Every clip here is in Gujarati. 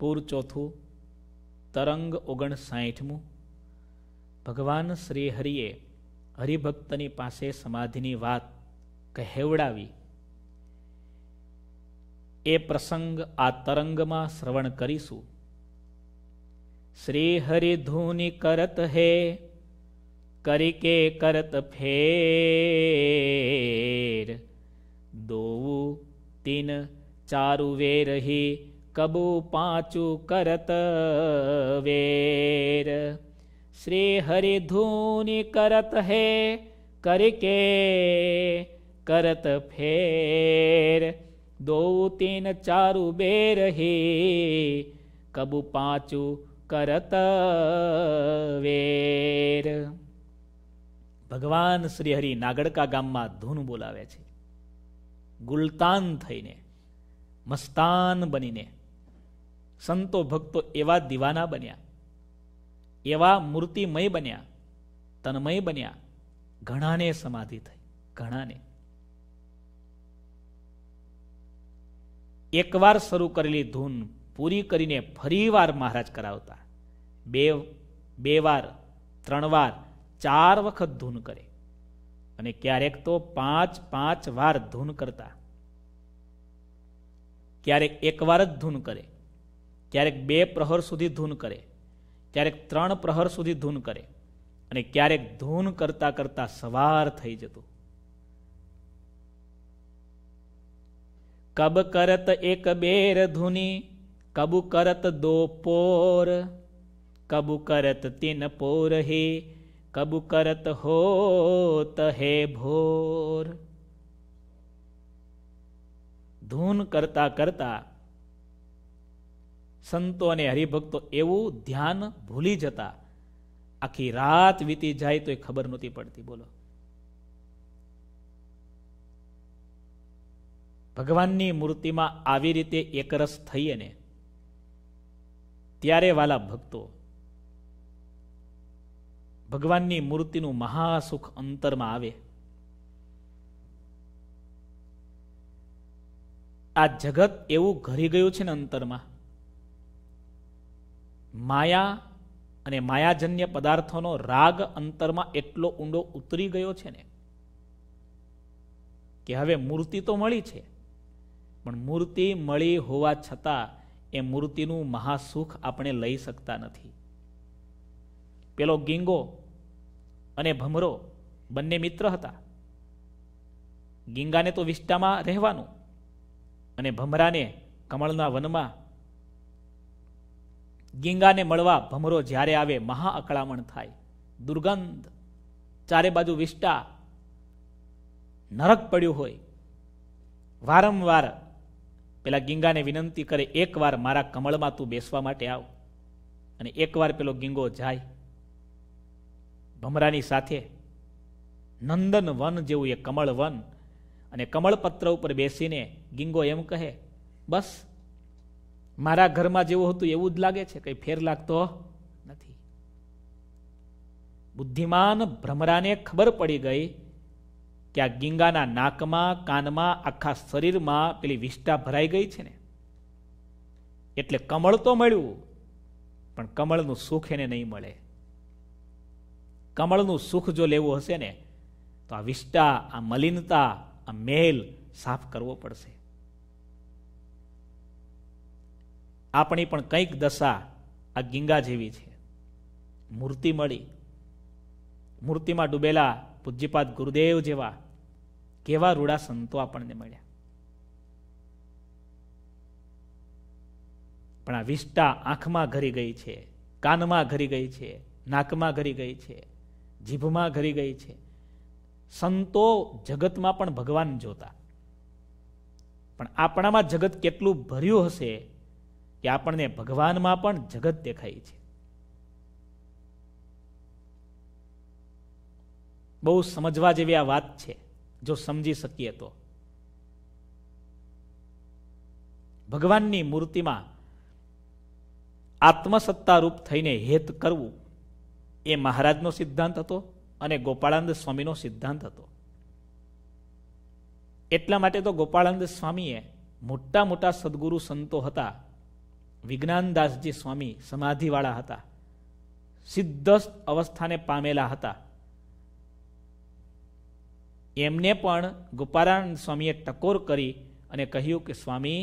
પૂર ચોથું તરંગ ઓગણસાઠમું ભગવાન શ્રી હરિએ હરિભક્તની પાસે સમાધિની વાત કહેવડાવી એ પ્રસંગ આ તરંગમાં શ્રવણ કરીશું શ્રી હરિ ધૂની કરત હે કરી કે કરત ફેર દોવું તીન ચારુ વે રહી કબુ પાંચું કરત વેર શ્રી હરિ ધૂની કરત હે કરકે કરત ફેર દો તીન ચારુ બેર હે કબુ પાંચું કરત વેર ભગવાન શ્રીહરિ નાગડકા ગામમાં ધૂન બોલાવે છે ગુલતાન થઈને મસ્તાન બનીને સંતો ભક્તો એવા દીવાના બન્યા એવા મૂર્તિમય બન્યા તન્મય બન્યા ઘણાને સમાધિ થઈ ઘણાને એકવાર શરૂ કરેલી ધૂન પૂરી કરીને ફરી વાર મહારાજ કરાવતા બે બે વાર ત્રણ વાર ચાર વખત ધૂન કરે અને ક્યારેક તો પાંચ પાંચ વાર ધૂન કરતા ક્યારેક એક વાર જ ધૂન કરે ક્યારેક બે પ્રહર સુધી ધૂન કરે ક્યારેક ત્રણ પ્રહર સુધી ધૂન કરે અને ક્યારેક ધૂન કરતા કરતા સવાર થઈ જતું કબ કરત એક બેર ધૂની કબુ કરત દો પોર કબુ કરત તિન પોર હે કબુ કરત હોત હે ભોર ધૂન કરતા કરતા સંતો અને હરિભક્તો એવું ધ્યાન ભૂલી જતા આખી રાત વીતી જાય તો એ ખબર નહોતી પડતી બોલો ભગવાનની મૂર્તિમાં આવી રીતે એકરસ થઈએ ને ત્યારે વાલા ભક્તો ભગવાનની મૂર્તિનું મહાસુખ અંતરમાં આવે આ જગત એવું ઘરી ગયું છે ને અંતરમાં માયા અને માયાજન્ય પદાર્થોનો રાગ અંતરમાં એટલો ઊંડો ઉતરી ગયો છે ને કે હવે મૂર્તિ તો મળી છે પણ મૂર્તિ મળી હોવા છતાં એ મૂર્તિનું મહાસુખ આપણે લઈ શકતા નથી પેલો ગીંગો અને ભમરો બંને મિત્ર હતા ગીંગાને તો વિષ્ટામાં રહેવાનું અને ભમરાને કમળના વનમાં ગીંગાને મળવા ભમરો જ્યારે આવે મહા અકળામણ થાય દુર્ગંધ ચારે બાજુ વિષ્ટા નરક પડ્યું હોય વારંવાર પેલા ગીંગાને વિનંતી કરે એકવાર મારા કમળમાં તું બેસવા માટે આવ અને એકવાર પેલો ગીંગો જાય ભમરાની સાથે નંદન વન જેવું એ કમળ વન અને કમળપત્ર ઉપર બેસીને ગીંગો એમ કહે બસ મારા ઘરમાં જેવું હતું એવું જ લાગે છે કંઈ ફેર લાગતો નથી બુદ્ધિમાન ભ્રમરાને ખબર પડી ગઈ કે આ ગીંગાના નાકમાં કાનમાં આખા શરીરમાં પેલી વિષ્ઠા ભરાઈ ગઈ છે ને એટલે કમળ તો મળ્યું પણ કમળનું સુખ એને નહીં મળે કમળનું સુખ જો લેવું હશે ને તો આ વિષ્ટા આ મલિનતા આ મેલ સાફ કરવો પડશે આપણી પણ કંઈક દશા આ ગીંગા જેવી છે મૂર્તિ મળી મૂર્તિમાં ડૂબેલા પૂજ્યપાદ ગુરુદેવ જેવા કેવા રૂડા સંતો આપણને મળ્યા પણ આ વિષ્ટા આંખમાં ઘરી ગઈ છે કાનમાં ઘરી ગઈ છે નાકમાં ઘરી ગઈ છે જીભમાં ઘરી ગઈ છે સંતો જગતમાં પણ ભગવાન જોતા પણ આપણામાં જગત કેટલું ભર્યું હશે કે આપણને ભગવાનમાં પણ જગત દેખાય છે બહુ સમજવા જેવી આ વાત છે જો સમજી શકીએ તો ભગવાનની મૂર્તિમાં આત્મસત્તારૂપ થઈને હેત કરવું એ મહારાજનો સિદ્ધાંત હતો અને ગોપાળાનંદ સ્વામીનો સિદ્ધાંત હતો એટલા માટે તો ગોપાળાનંદ સ્વામીએ મોટા મોટા સદગુરુ સંતો હતા વિજ્ઞાનદાસજી સ્વામી સમાધિવાળા હતા સિદ્ધસ્થ અવસ્થાને પામેલા હતા એમને પણ ગોપારાનંદ સ્વામીએ ટકોર કરી અને કહ્યું કે સ્વામી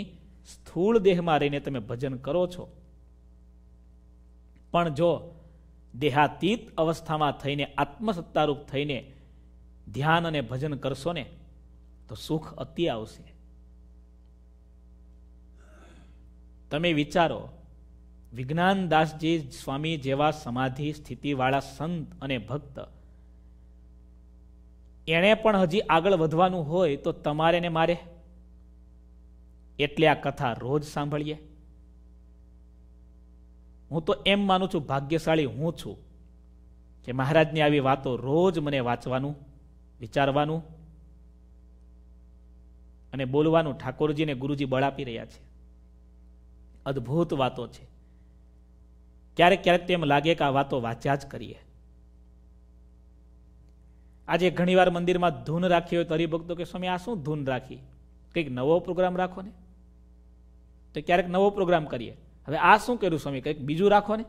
સ્થૂળ દેહમાં રહીને તમે ભજન કરો છો પણ જો દેહાતીત અવસ્થામાં થઈને આત્મસત્તારૂપ થઈને ધ્યાન અને ભજન કરશો ને તો સુખ અતિ આવશે તમે વિચારો વિજ્ઞાનદાસજી સ્વામી જેવા સમાધિ સ્થિતિવાળા સંત અને ભક્ત એણે પણ હજી આગળ વધવાનું હોય તો તમારે ને મારે એટલે આ કથા રોજ સાંભળીએ હું તો એમ માનું છું ભાગ્યશાળી હું છું કે મહારાજની આવી વાતો રોજ મને વાંચવાનું વિચારવાનું અને બોલવાનું ઠાકોરજીને ગુરુજી બળ આપી રહ્યા છે અદ્ભુત વાતો છે ક્યારેક ક્યારેક તેમ લાગે કે આ વાતો વાંચ્યા જ કરીએ આજે ઘણીવાર મંદિરમાં ધૂન રાખી હોય તો હરિભક્તો કે સ્વામી આ શું ધૂન રાખી કંઈક નવો પ્રોગ્રામ રાખો ને તો ક્યારેક નવો પ્રોગ્રામ કરીએ હવે આ શું કર્યું સ્વામી કંઈક બીજું રાખો ને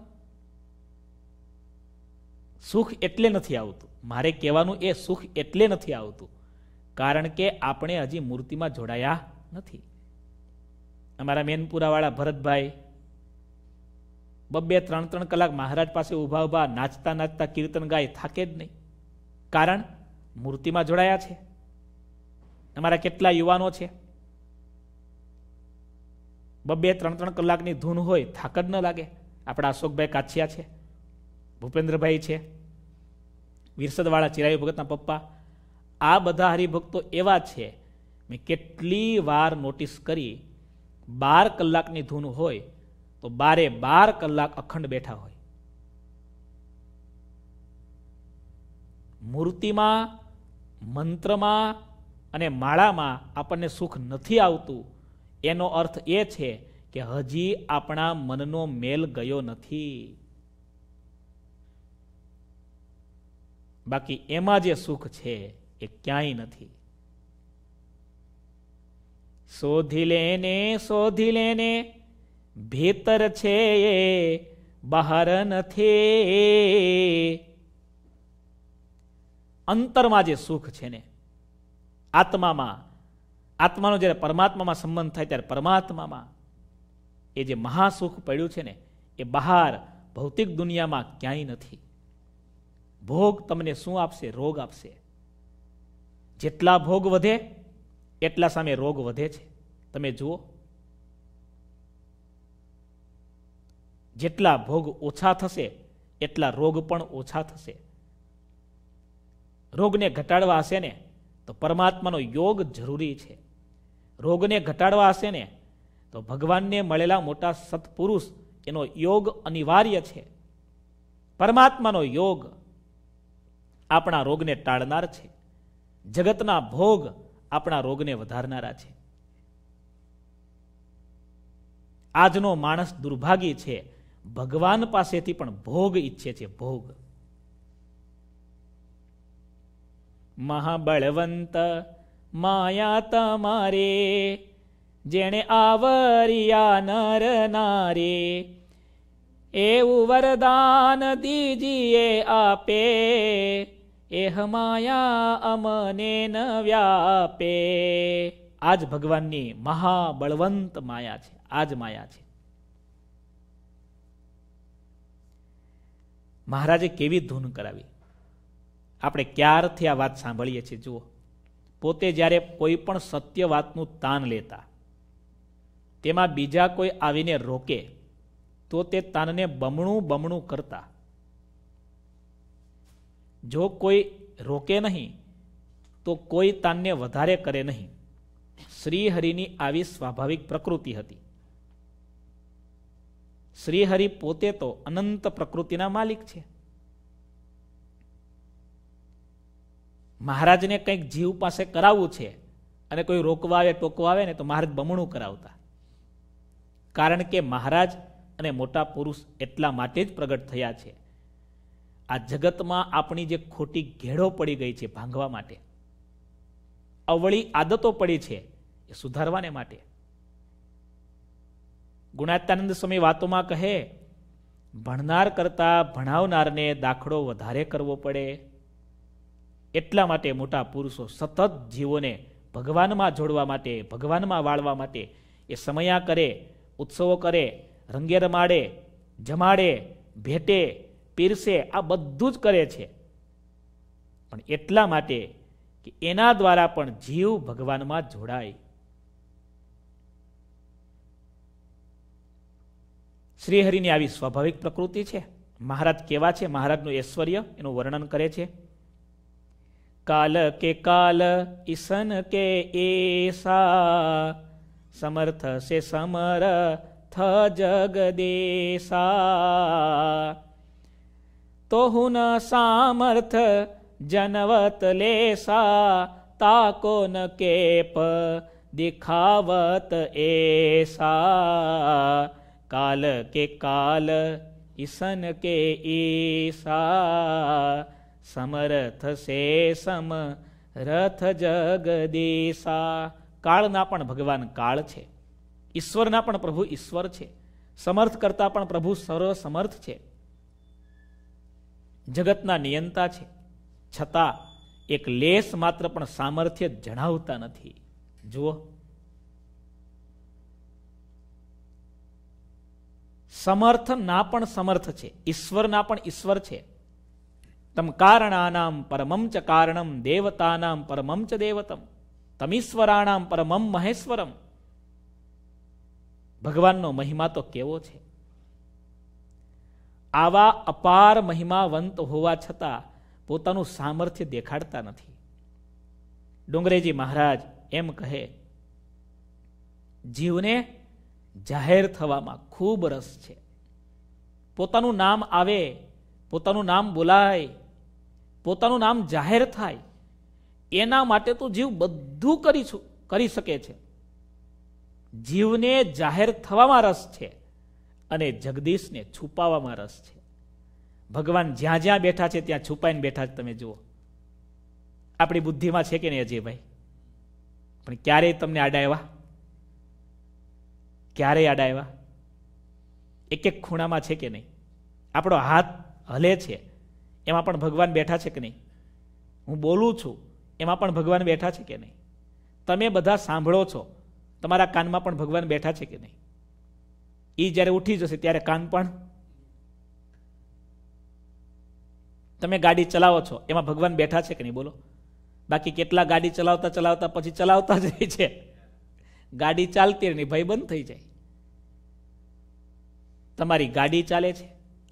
સુખ એટલે નથી આવતું મારે કહેવાનું એ સુખ એટલે નથી આવતું કારણ કે આપણે હજી મૂર્તિમાં જોડાયા નથી અમારા મેનપુરાવાળા ભરતભાઈ બે ત્રણ ત્રણ કલાક મહારાજ પાસે ઊભા ઊભા નાચતા નાચતા કીર્તન ગાય થાકે જ નહીં કારણ મૂર્તિમાં જોડાયા છે અમારા કેટલા યુવાનો છે બે ત્રણ ત્રણ કલાકની ધૂન હોય થાક જ ન લાગે આપણા અશોકભાઈ કાછિયા છે ભૂપેન્દ્રભાઈ છે વિરસદવાળા ચિરાયુ ભગતના પપ્પા આ બધા હરિભક્તો એવા છે મેં કેટલી વાર નોટિસ કરી બાર કલાકની ધૂન હોય તો બારે બાર કલાક અખંડ બેઠા હોય મૂર્તિમાં મંત્રમાં અને માળામાં આપણને સુખ નથી આવતું એનો અર્થ એ છે કે હજી આપણા મનનો મેલ ગયો નથી બાકી એમાં જે સુખ છે એ ક્યાંય નથી શોધી ને શોધી લેને ભીતર છે એ બહાર નથી અંતરમાં જે સુખ છે ને આત્મામાં આત્માનો જ્યારે પરમાત્મામાં સંબંધ થાય ત્યારે પરમાત્મામાં એ જે મહાસુખ પડ્યું છે ને એ બહાર ભૌતિક દુનિયામાં ક્યાંય નથી ભોગ તમને શું આપશે રોગ આપશે જેટલા ભોગ વધે એટલા સામે રોગ વધે છે તમે જુઓ જેટલા ભોગ ઓછા થશે એટલા રોગ પણ ઓછા થશે રોગને ઘટાડવા હશે ને તો પરમાત્માનો યોગ જરૂરી છે રોગને ઘટાડવા હશે ને તો ભગવાનને મળેલા મોટા સત્પુરુષ એનો યોગ અનિવાર્ય છે પરમાત્માનો યોગ આપણા રોગને ટાળનાર છે જગતના ભોગ આપણા રોગને વધારનારા છે આજનો માણસ દુર્ભાગ્ય છે ભગવાન પાસેથી પણ ભોગ ઈચ્છે છે ભોગ મહાબળવંત માયા તમારે જેણે આવરિયા નર નારે એવું વરદાન દીજીએ આપે એહ માયા અમને ન વ્યાપે આજ ભગવાનની મહાબળવંત માયા છે આજ માયા છે મહારાજે કેવી ધૂન કરાવી આપણે ક્યારથી આ વાત સાંભળીએ છીએ જુઓ પોતે જ્યારે કોઈ પણ સત્ય વાતનું તાન લેતા તેમાં બીજા કોઈ આવીને રોકે તો તે તાનને બમણું બમણું કરતા જો કોઈ રોકે નહીં તો કોઈ તાનને વધારે કરે નહીં શ્રીહરિની આવી સ્વાભાવિક પ્રકૃતિ હતી શ્રીહરિ પોતે તો અનંત પ્રકૃતિના માલિક છે મહારાજને કંઈક જીવ પાસે કરાવવું છે અને કોઈ રોકવા આવે ટોકવા આવે ને તો મહારાજ બમણું કરાવતા કારણ કે મહારાજ અને મોટા પુરુષ એટલા માટે જ પ્રગટ થયા છે આ જગતમાં આપણી જે ખોટી ઘેડો પડી ગઈ છે ભાંગવા માટે અવળી આદતો પડી છે એ સુધારવાને માટે ગુણાત્યાનંદ સ્વામી વાતોમાં કહે ભણનાર કરતાં ભણાવનારને દાખલો વધારે કરવો પડે એટલા માટે મોટા પુરુષો સતત જીવોને ભગવાનમાં જોડવા માટે ભગવાનમાં વાળવા માટે એ સમયા કરે ઉત્સવો કરે રંગે રમાડે જમાડે ભેટે પીરસે આ બધું જ કરે છે પણ એટલા માટે કે એના દ્વારા પણ જીવ ભગવાનમાં જોડાય શ્રીહરિની આવી સ્વાભાવિક પ્રકૃતિ છે મહારાજ કેવા છે મહારાજનું ઐશ્વર્ય એનું વર્ણન કરે છે કાલ કે કાલ ઈસન કે એસા સમર્થ સે સમર થ જગદેસા તો હું ન સામર્થ જનવત લેસા તાકો ન કેપ દિખાવત એસા કાલ કે કાલ ઈસન કે ઈસા સમરથ સે સમ રથ જગદીશા કાળના પણ ભગવાન કાળ છે ઈશ્વરના પણ પ્રભુ ઈશ્વર છે સમર્થ કરતા પણ પ્રભુ સર્વ સમર્થ છે જગતના નિયંતા છે છતાં એક લેસ માત્ર પણ સામર્થ્ય જણાવતા નથી જુઓ સમર્થ ના પણ સમર્થ છે ઈશ્વરના પણ ઈશ્વર છે તમ કારણાનામ પરમમ ચ કારણમ દેવતાનામ પરમમ ચ દેવતમ તમીશ્વરાણામ પરમમ મહેશ્વરમ ભગવાનનો મહિમા તો કેવો છે આવા અપાર મહિમાવંત હોવા છતાં પોતાનું સામર્થ્ય દેખાડતા નથી ડુંગરેજી મહારાજ એમ કહે જીવને જાહેર થવામાં ખૂબ રસ છે પોતાનું નામ આવે પોતાનું નામ બોલાય પોતાનું નામ જાહેર થાય એના માટે તો જીવ બધું કરી કરી શકે છે જીવને જાહેર થવામાં રસ છે અને જગદીશને છુપાવવામાં રસ છે ભગવાન જ્યાં જ્યાં બેઠા છે ત્યાં છુપાઈને બેઠા છે તમે જુઓ આપણી બુદ્ધિમાં છે કે નહીં અજયભાઈ પણ ક્યારેય તમને આડા આવ્યા ક્યારેય આડા આવ્યા એક એક ખૂણામાં છે કે નહીં આપણો હાથ હલે છે એમાં પણ ભગવાન બેઠા છે કે નહીં હું બોલું છું એમાં પણ ભગવાન બેઠા છે કે નહીં તમે બધા સાંભળો છો તમારા કાનમાં પણ ભગવાન બેઠા છે કે નહીં એ જ્યારે ઉઠી જશે ત્યારે કાન પણ તમે ગાડી ચલાવો છો એમાં ભગવાન બેઠા છે કે નહીં બોલો બાકી કેટલા ગાડી ચલાવતા ચલાવતા પછી ચલાવતા જ છે ગાડી ચાલતી નહીં ભય બંધ થઈ જાય તમારી ગાડી ચાલે છે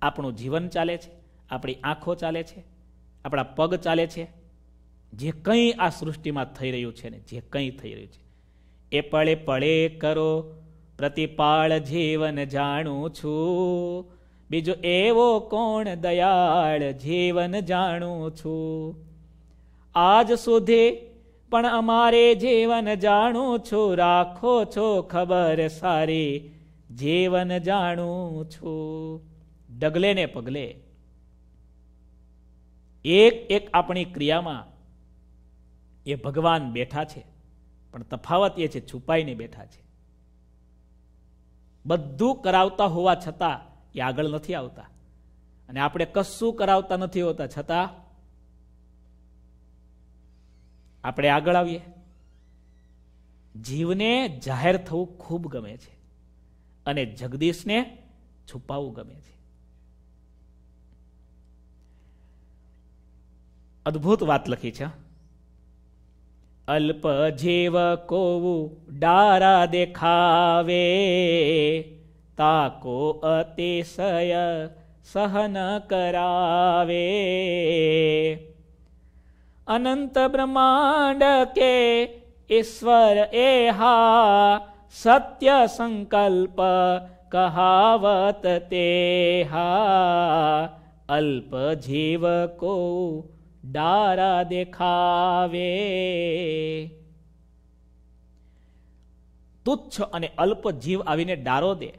આપણું જીવન ચાલે છે આપણી આંખો ચાલે છે આપણા પગ ચાલે છે જે કંઈ આ સૃષ્ટિમાં થઈ રહ્યું છે ને જે કંઈ થઈ રહ્યું છે એ પળે પળે કરો પ્રતિપાળ જીવન જાણું છું બીજો એવો કોણ દયાળ જીવન જાણું છું આજ સુધી પણ અમારે જીવન જાણું છું રાખો છો ખબર સારી જીવન જાણું છું ડગલે ને પગલે એક એક આપણી ક્રિયામાં એ ભગવાન બેઠા છે પણ તફાવત એ છે છુપાઈને બેઠા છે બધું કરાવતા હોવા છતાં એ આગળ નથી આવતા અને આપણે કશું કરાવતા નથી હોતા છતાં આપણે આગળ આવીએ જીવને જાહેર થવું ખૂબ ગમે છે અને જગદીશને છુપાવવું ગમે છે અદ્ભુત વાત લખી છે અલ્પ જીવ કોવું ડારા દેખાવે તાકો અતિશય સહન કરાવે અનંત બ્રહ્માંડ કે ઈશ્વર એ હા સત્ય સંકલ્પ કહાવત તે હા અલ્પ જીવ કોવું ડારા દેખાવે તુચ્છ અને અલ્પ જીવ આવીને ડારો દે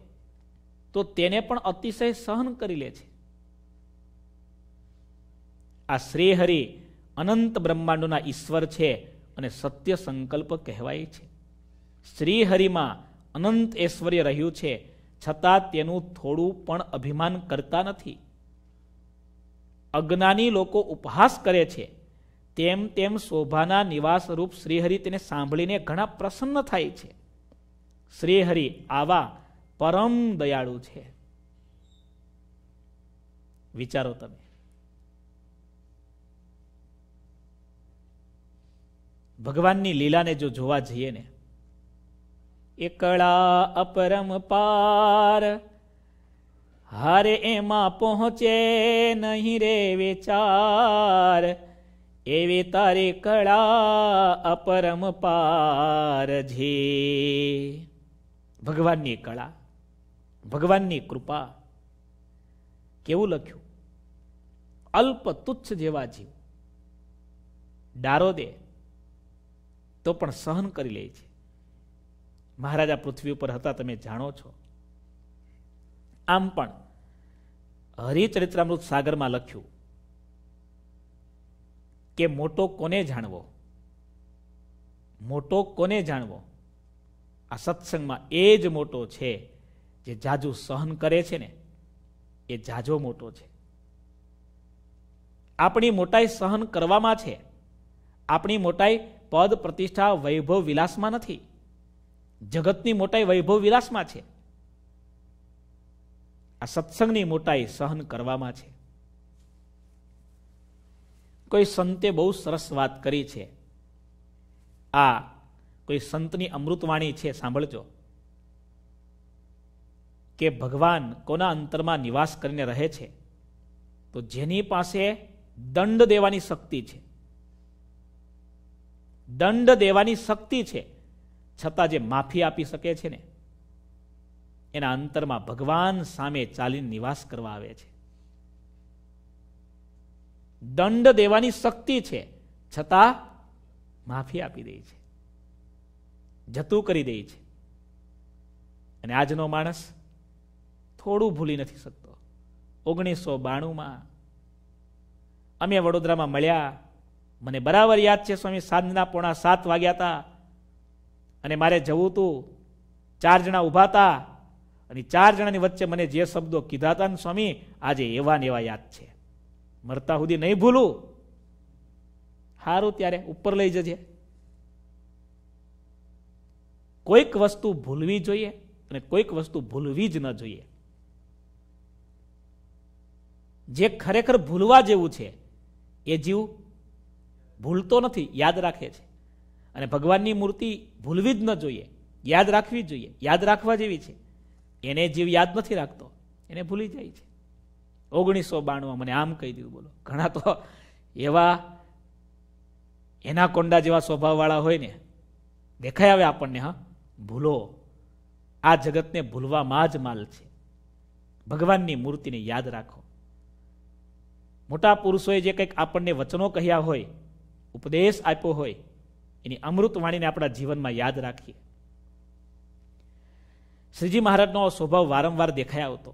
તો તેને પણ અતિશય સહન કરી લે છે આ શ્રીહરિ અનંત બ્રહ્માંડોના ઈશ્વર છે અને સત્ય સંકલ્પ કહેવાય છે શ્રીહરિમાં અનંત ઐશ્વર્ય રહ્યું છે છતાં તેનું થોડું પણ અભિમાન કરતા નથી અજ્ઞાની લોકો ઉપહાસ કરે છે તેમ તેમ શોભાના નિવાસરૂપ શ્રીહરિ તેને સાંભળીને ઘણા પ્રસન્ન થાય છે શ્રીહરિ આવા પરમ દયાળુ છે વિચારો તમે ભગવાનની લીલાને જો જોવા જઈએ ને એકળા અપરમ પાર હારે એમાં પહોંચે નહીં રે વિચાર એવી તારી કળા અપરમ પારજી ભગવાનની કળા ભગવાનની કૃપા કેવું લખ્યું અલ્પ તુચ્છ જેવા જીવ ડારો દે તો પણ સહન કરી લે છે મહારાજા પૃથ્વી ઉપર હતા તમે જાણો છો આમ પણ હરિચરિત્રામૃત સાગરમાં લખ્યું કે મોટો કોને જાણવો મોટો કોને જાણવો આ સત્સંગમાં એ જ મોટો છે જે જાજુ સહન કરે છે ને એ જાજો મોટો છે આપણી મોટાઈ સહન કરવામાં છે આપણી મોટાઈ પદ પ્રતિષ્ઠા વૈભવ વિલાસમાં નથી જગતની મોટાઈ વૈભવ વિલાસમાં છે આ સત્સંગની મોટાઈ સહન કરવામાં છે કોઈ સંતે બહુ સરસ વાત કરી છે આ કોઈ સંતની અમૃતવાણી છે સાંભળજો કે ભગવાન કોના અંતરમાં નિવાસ કરીને રહે છે તો જેની પાસે દંડ દેવાની શક્તિ છે દંડ દેવાની શક્તિ છે છતાં જે માફી આપી શકે છે ને એના અંતરમાં ભગવાન સામે ચાલીને નિવાસ કરવા આવે છે દંડ દેવાની શક્તિ છે છતાં માફી આપી દે છે જતું કરી દે છે અને આજનો માણસ થોડું ભૂલી નથી શકતો ઓગણીસો બાણુંમાં અમે વડોદરામાં મળ્યા મને બરાબર યાદ છે સ્વામી સાંજના પોણા સાત વાગ્યા હતા અને મારે જવું હતું ચાર જણા ઉભા હતા અને ચાર જણાની વચ્ચે મને જે શબ્દો કીધા હતા ને સ્વામી આજે એવા ને એવા યાદ છે મરતા સુધી નહીં ભૂલું સારું ત્યારે ઉપર લઈ જજે કોઈક વસ્તુ ભૂલવી જોઈએ અને કોઈક વસ્તુ ભૂલવી જ ન જોઈએ જે ખરેખર ભૂલવા જેવું છે એ જીવ ભૂલતો નથી યાદ રાખે છે અને ભગવાનની મૂર્તિ ભૂલવી જ ન જોઈએ યાદ રાખવી જોઈએ યાદ રાખવા જેવી છે એને જીવ યાદ નથી રાખતો એને ભૂલી જાય છે ઓગણીસો બાણુંમાં મને આમ કહી દીધું બોલો ઘણા તો એવા એના કોંડા જેવા સ્વભાવવાળા હોય ને દેખાય આવે આપણને હા ભૂલો આ જગતને ભૂલવામાં જ માલ છે ભગવાનની મૂર્તિને યાદ રાખો મોટા પુરુષોએ જે કંઈક આપણને વચનો કહ્યા હોય ઉપદેશ આપ્યો હોય એની અમૃત વાણીને આપણા જીવનમાં યાદ રાખીએ શ્રીજી મહારાજનો સ્વભાવ વારંવાર દેખાઈ આવતો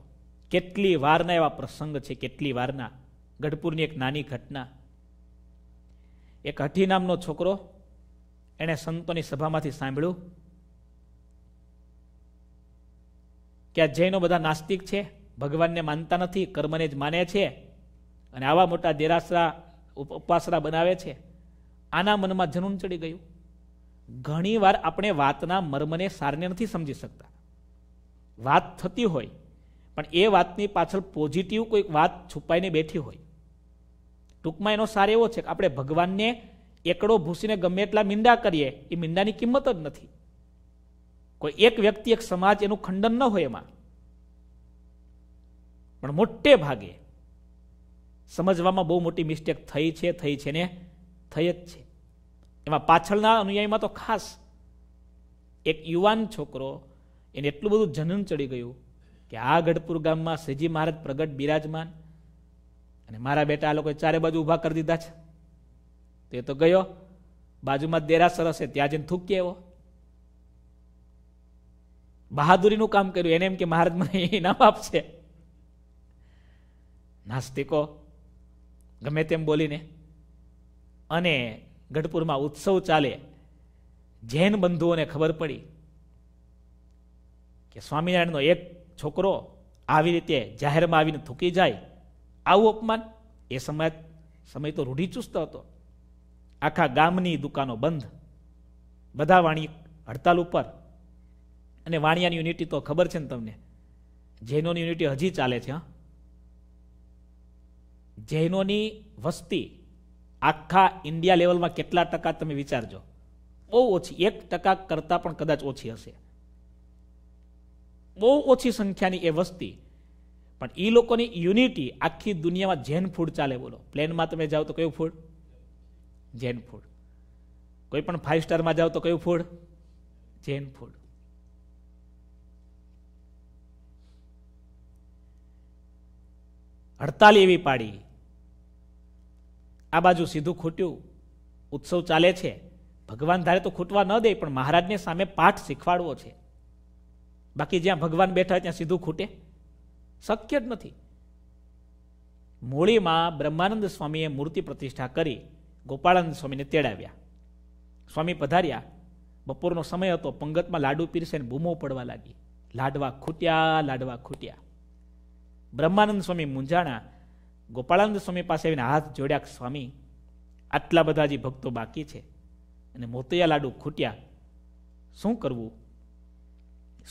કેટલી વારના એવા પ્રસંગ છે કેટલી વારના ગઢપુરની એક નાની ઘટના એક હઠી નામનો છોકરો એણે સંતોની સભામાંથી સાંભળ્યું કે આ જૈનો બધા નાસ્તિક છે ભગવાનને માનતા નથી કર્મને જ માને છે અને આવા મોટા દેરાસરા ઉપાસરા બનાવે છે આના મનમાં જનુન ચડી ગયું ઘણી વાર આપણે વાતના મર્મને સારને નથી સમજી શકતા વાત થતી હોય પણ એ વાતની પાછળ પોઝિટિવ કોઈક વાત છુપાઈને બેઠી હોય ટૂંકમાં એનો સાર એવો છે કે આપણે ભગવાનને એકડો ભૂસીને ગમે એટલા મીંડા કરીએ એ મીંડાની કિંમત જ નથી કોઈ એક વ્યક્તિ એક સમાજ એનું ખંડન ન હોય એમાં પણ મોટે ભાગે સમજવામાં બહુ મોટી મિસ્ટેક થઈ છે થઈ છે ને થઈ જ છે એમાં પાછળના અનુયાયીમાં તો ખાસ એક યુવાન છોકરો એને એટલું બધું જનન ચડી ગયું કે આ ગઢપુર ગામમાં શ્રીજી મહારાજ પ્રગટ બિરાજમાન અને મારા બેટા આ લોકોએ ચારે બાજુ ઉભા કરી દીધા છે તે તો ગયો બાજુમાં દેરા સરસ છે ત્યાં જઈને થૂકી આવ્યો બહાદુરીનું કામ કર્યું એને એમ કે મહારાજ મને ઇનામ આપશે નાસ્તિકો ગમે તેમ બોલીને અને ગઢપુરમાં ઉત્સવ ચાલે જૈન બંધુઓને ખબર પડી કે સ્વામિનારાયણનો એક છોકરો આવી રીતે જાહેરમાં આવીને થૂકી જાય આવું અપમાન એ સમય સમય તો રૂઢિચુસ્ત હતો આખા ગામની દુકાનો બંધ બધા વાણી હડતાલ ઉપર અને વાણિયાની યુનિટી તો ખબર છે ને તમને જૈનોની યુનિટી હજી ચાલે છે જૈનોની વસ્તી આખા ઇન્ડિયા લેવલમાં કેટલા ટકા તમે વિચારજો બહુ ઓછી એક ટકા કરતાં પણ કદાચ ઓછી હશે બહુ ઓછી સંખ્યાની એ વસ્તી પણ એ લોકોની યુનિટી આખી દુનિયામાં જૈન ફૂડ ચાલે બોલો પ્લેનમાં તમે જાઓ તો કયું ફૂડ જૈન ફૂડ કોઈ પણ ફાઇવ સ્ટારમાં જાઓ તો કયું ફૂડ જૈન ફૂડ હડતાલ એવી પાડી આ બાજુ સીધું ખૂટ્યું ઉત્સવ ચાલે છે ભગવાન ધારે તો ખૂટવા ન દે પણ મહારાજને સામે પાઠ શીખવાડવો છે બાકી જ્યાં ભગવાન બેઠા ત્યાં સીધું ખૂટે શક્ય જ નથી મૂળીમાં બ્રહ્માનંદ સ્વામીએ મૂર્તિ પ્રતિષ્ઠા કરી ગોપાળાનંદ સ્વામીને તેડાવ્યા સ્વામી પધાર્યા બપોરનો સમય હતો પંગતમાં લાડુ પીરસે અને બૂમો પડવા લાગી લાડવા ખૂટ્યા લાડવા ખૂટ્યા બ્રહ્માનંદ સ્વામી મૂંઝાણા ગોપાળાનંદ સ્વામી પાસે આવીને હાથ જોડ્યા સ્વામી આટલા બધા જે ભક્તો બાકી છે અને મોતૈયા લાડુ ખૂટ્યા શું કરવું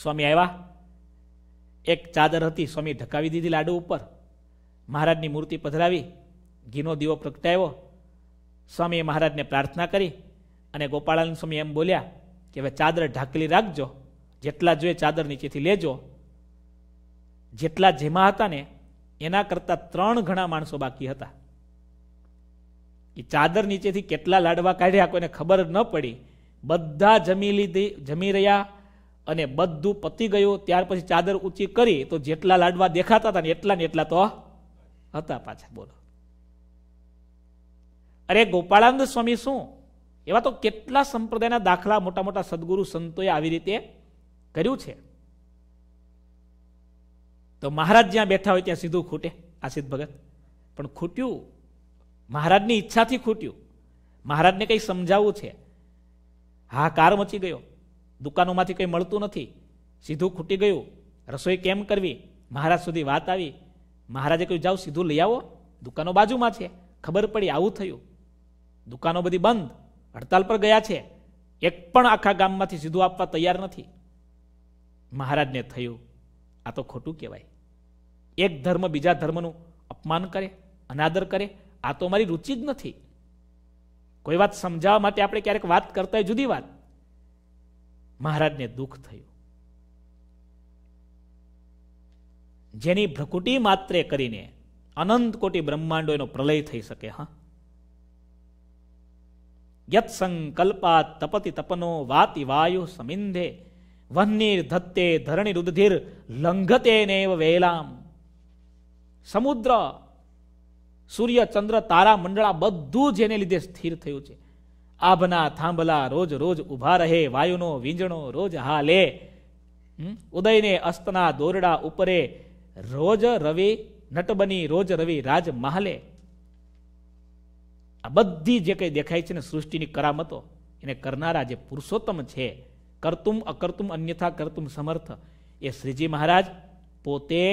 સ્વામી આવ્યા એક ચાદર હતી સ્વામી ઢકાવી દીધી લાડુ ઉપર મહારાજની મૂર્તિ પધરાવી ઘીનો દીવો પ્રગટાવ્યો સ્વામીએ મહારાજને પ્રાર્થના કરી અને ગોપાળાનંદ સ્વામી એમ બોલ્યા કે હવે ચાદર ઢાંકલી રાખજો જેટલા જોઈએ ચાદર નીચેથી લેજો જેટલા જેમાં હતા ને એના કરતાં ત્રણ ઘણા માણસો બાકી હતા એ ચાદર નીચેથી કેટલા લાડવા કાઢ્યા કોઈને ખબર ન પડી બધા જમી લીધી જમી રહ્યા અને બધું પતી ગયું ત્યાર પછી ચાદર ઊંચી કરી તો જેટલા લાડવા દેખાતા હતા ને એટલા ને એટલા તો હતા પાછા બોલો અરે ગોપાળાનંદ સ્વામી શું એવા તો કેટલા સંપ્રદાયના દાખલા મોટા મોટા સદગુરુ સંતોએ આવી રીતે કર્યું છે તો મહારાજ જ્યાં બેઠા હોય ત્યાં સીધું ખૂટે આ ભગત પણ ખૂટ્યું મહારાજની ઈચ્છાથી ખૂટ્યું મહારાજને કંઈ સમજાવવું છે હા કાર મચી ગયો દુકાનોમાંથી કંઈ મળતું નથી સીધું ખૂટી ગયું રસોઈ કેમ કરવી મહારાજ સુધી વાત આવી મહારાજે કહ્યું જાઓ સીધું લઈ આવો દુકાનો બાજુમાં છે ખબર પડી આવું થયું દુકાનો બધી બંધ હડતાલ પર ગયા છે એક પણ આખા ગામમાંથી સીધું આપવા તૈયાર નથી મહારાજને થયું આ તો ખોટું કહેવાય એક ધર્મ બીજા ધર્મનું અપમાન કરે અનાદર કરે આ તો મારી રુચિ જ નથી કોઈ વાત સમજાવવા માટે આપણે ક્યારેક વાત કરતા જુદી વાત મહારાજને દુઃખ થયું જેની ભ્રકુટી માત્રે કરીને અનંત કોટી બ્રહ્માંડો એનો પ્રલય થઈ શકે હા યત સંકલ્પા તપતિ તપનો વાતિ વાયુ સમિંધે વહ્નીર ધત્તે ધરણી રુદધીર લંઘતે નેવ વેલામ સમુદ્ર સૂર્ય ચંદ્ર તારા મંડળા બધું જેને લીધે સ્થિર થયું છે આભના થાંભલા રોજ રોજ ઊભા રહે વાયુનો વીંજણો રોજ હાલે ઉદયને અસ્તના દોરડા ઉપરે રોજ રવિ નટબની રોજ રવિ રાજ મહાલે આ બધી જે કંઈ દેખાય છે ને સૃષ્ટિની કરામતો એને કરનારા જે પુરુષોત્તમ છે કરતુમ અકર્તુમ અન્યથા કરતુમ સમર્થ એ શ્રીજી મહારાજ પોતે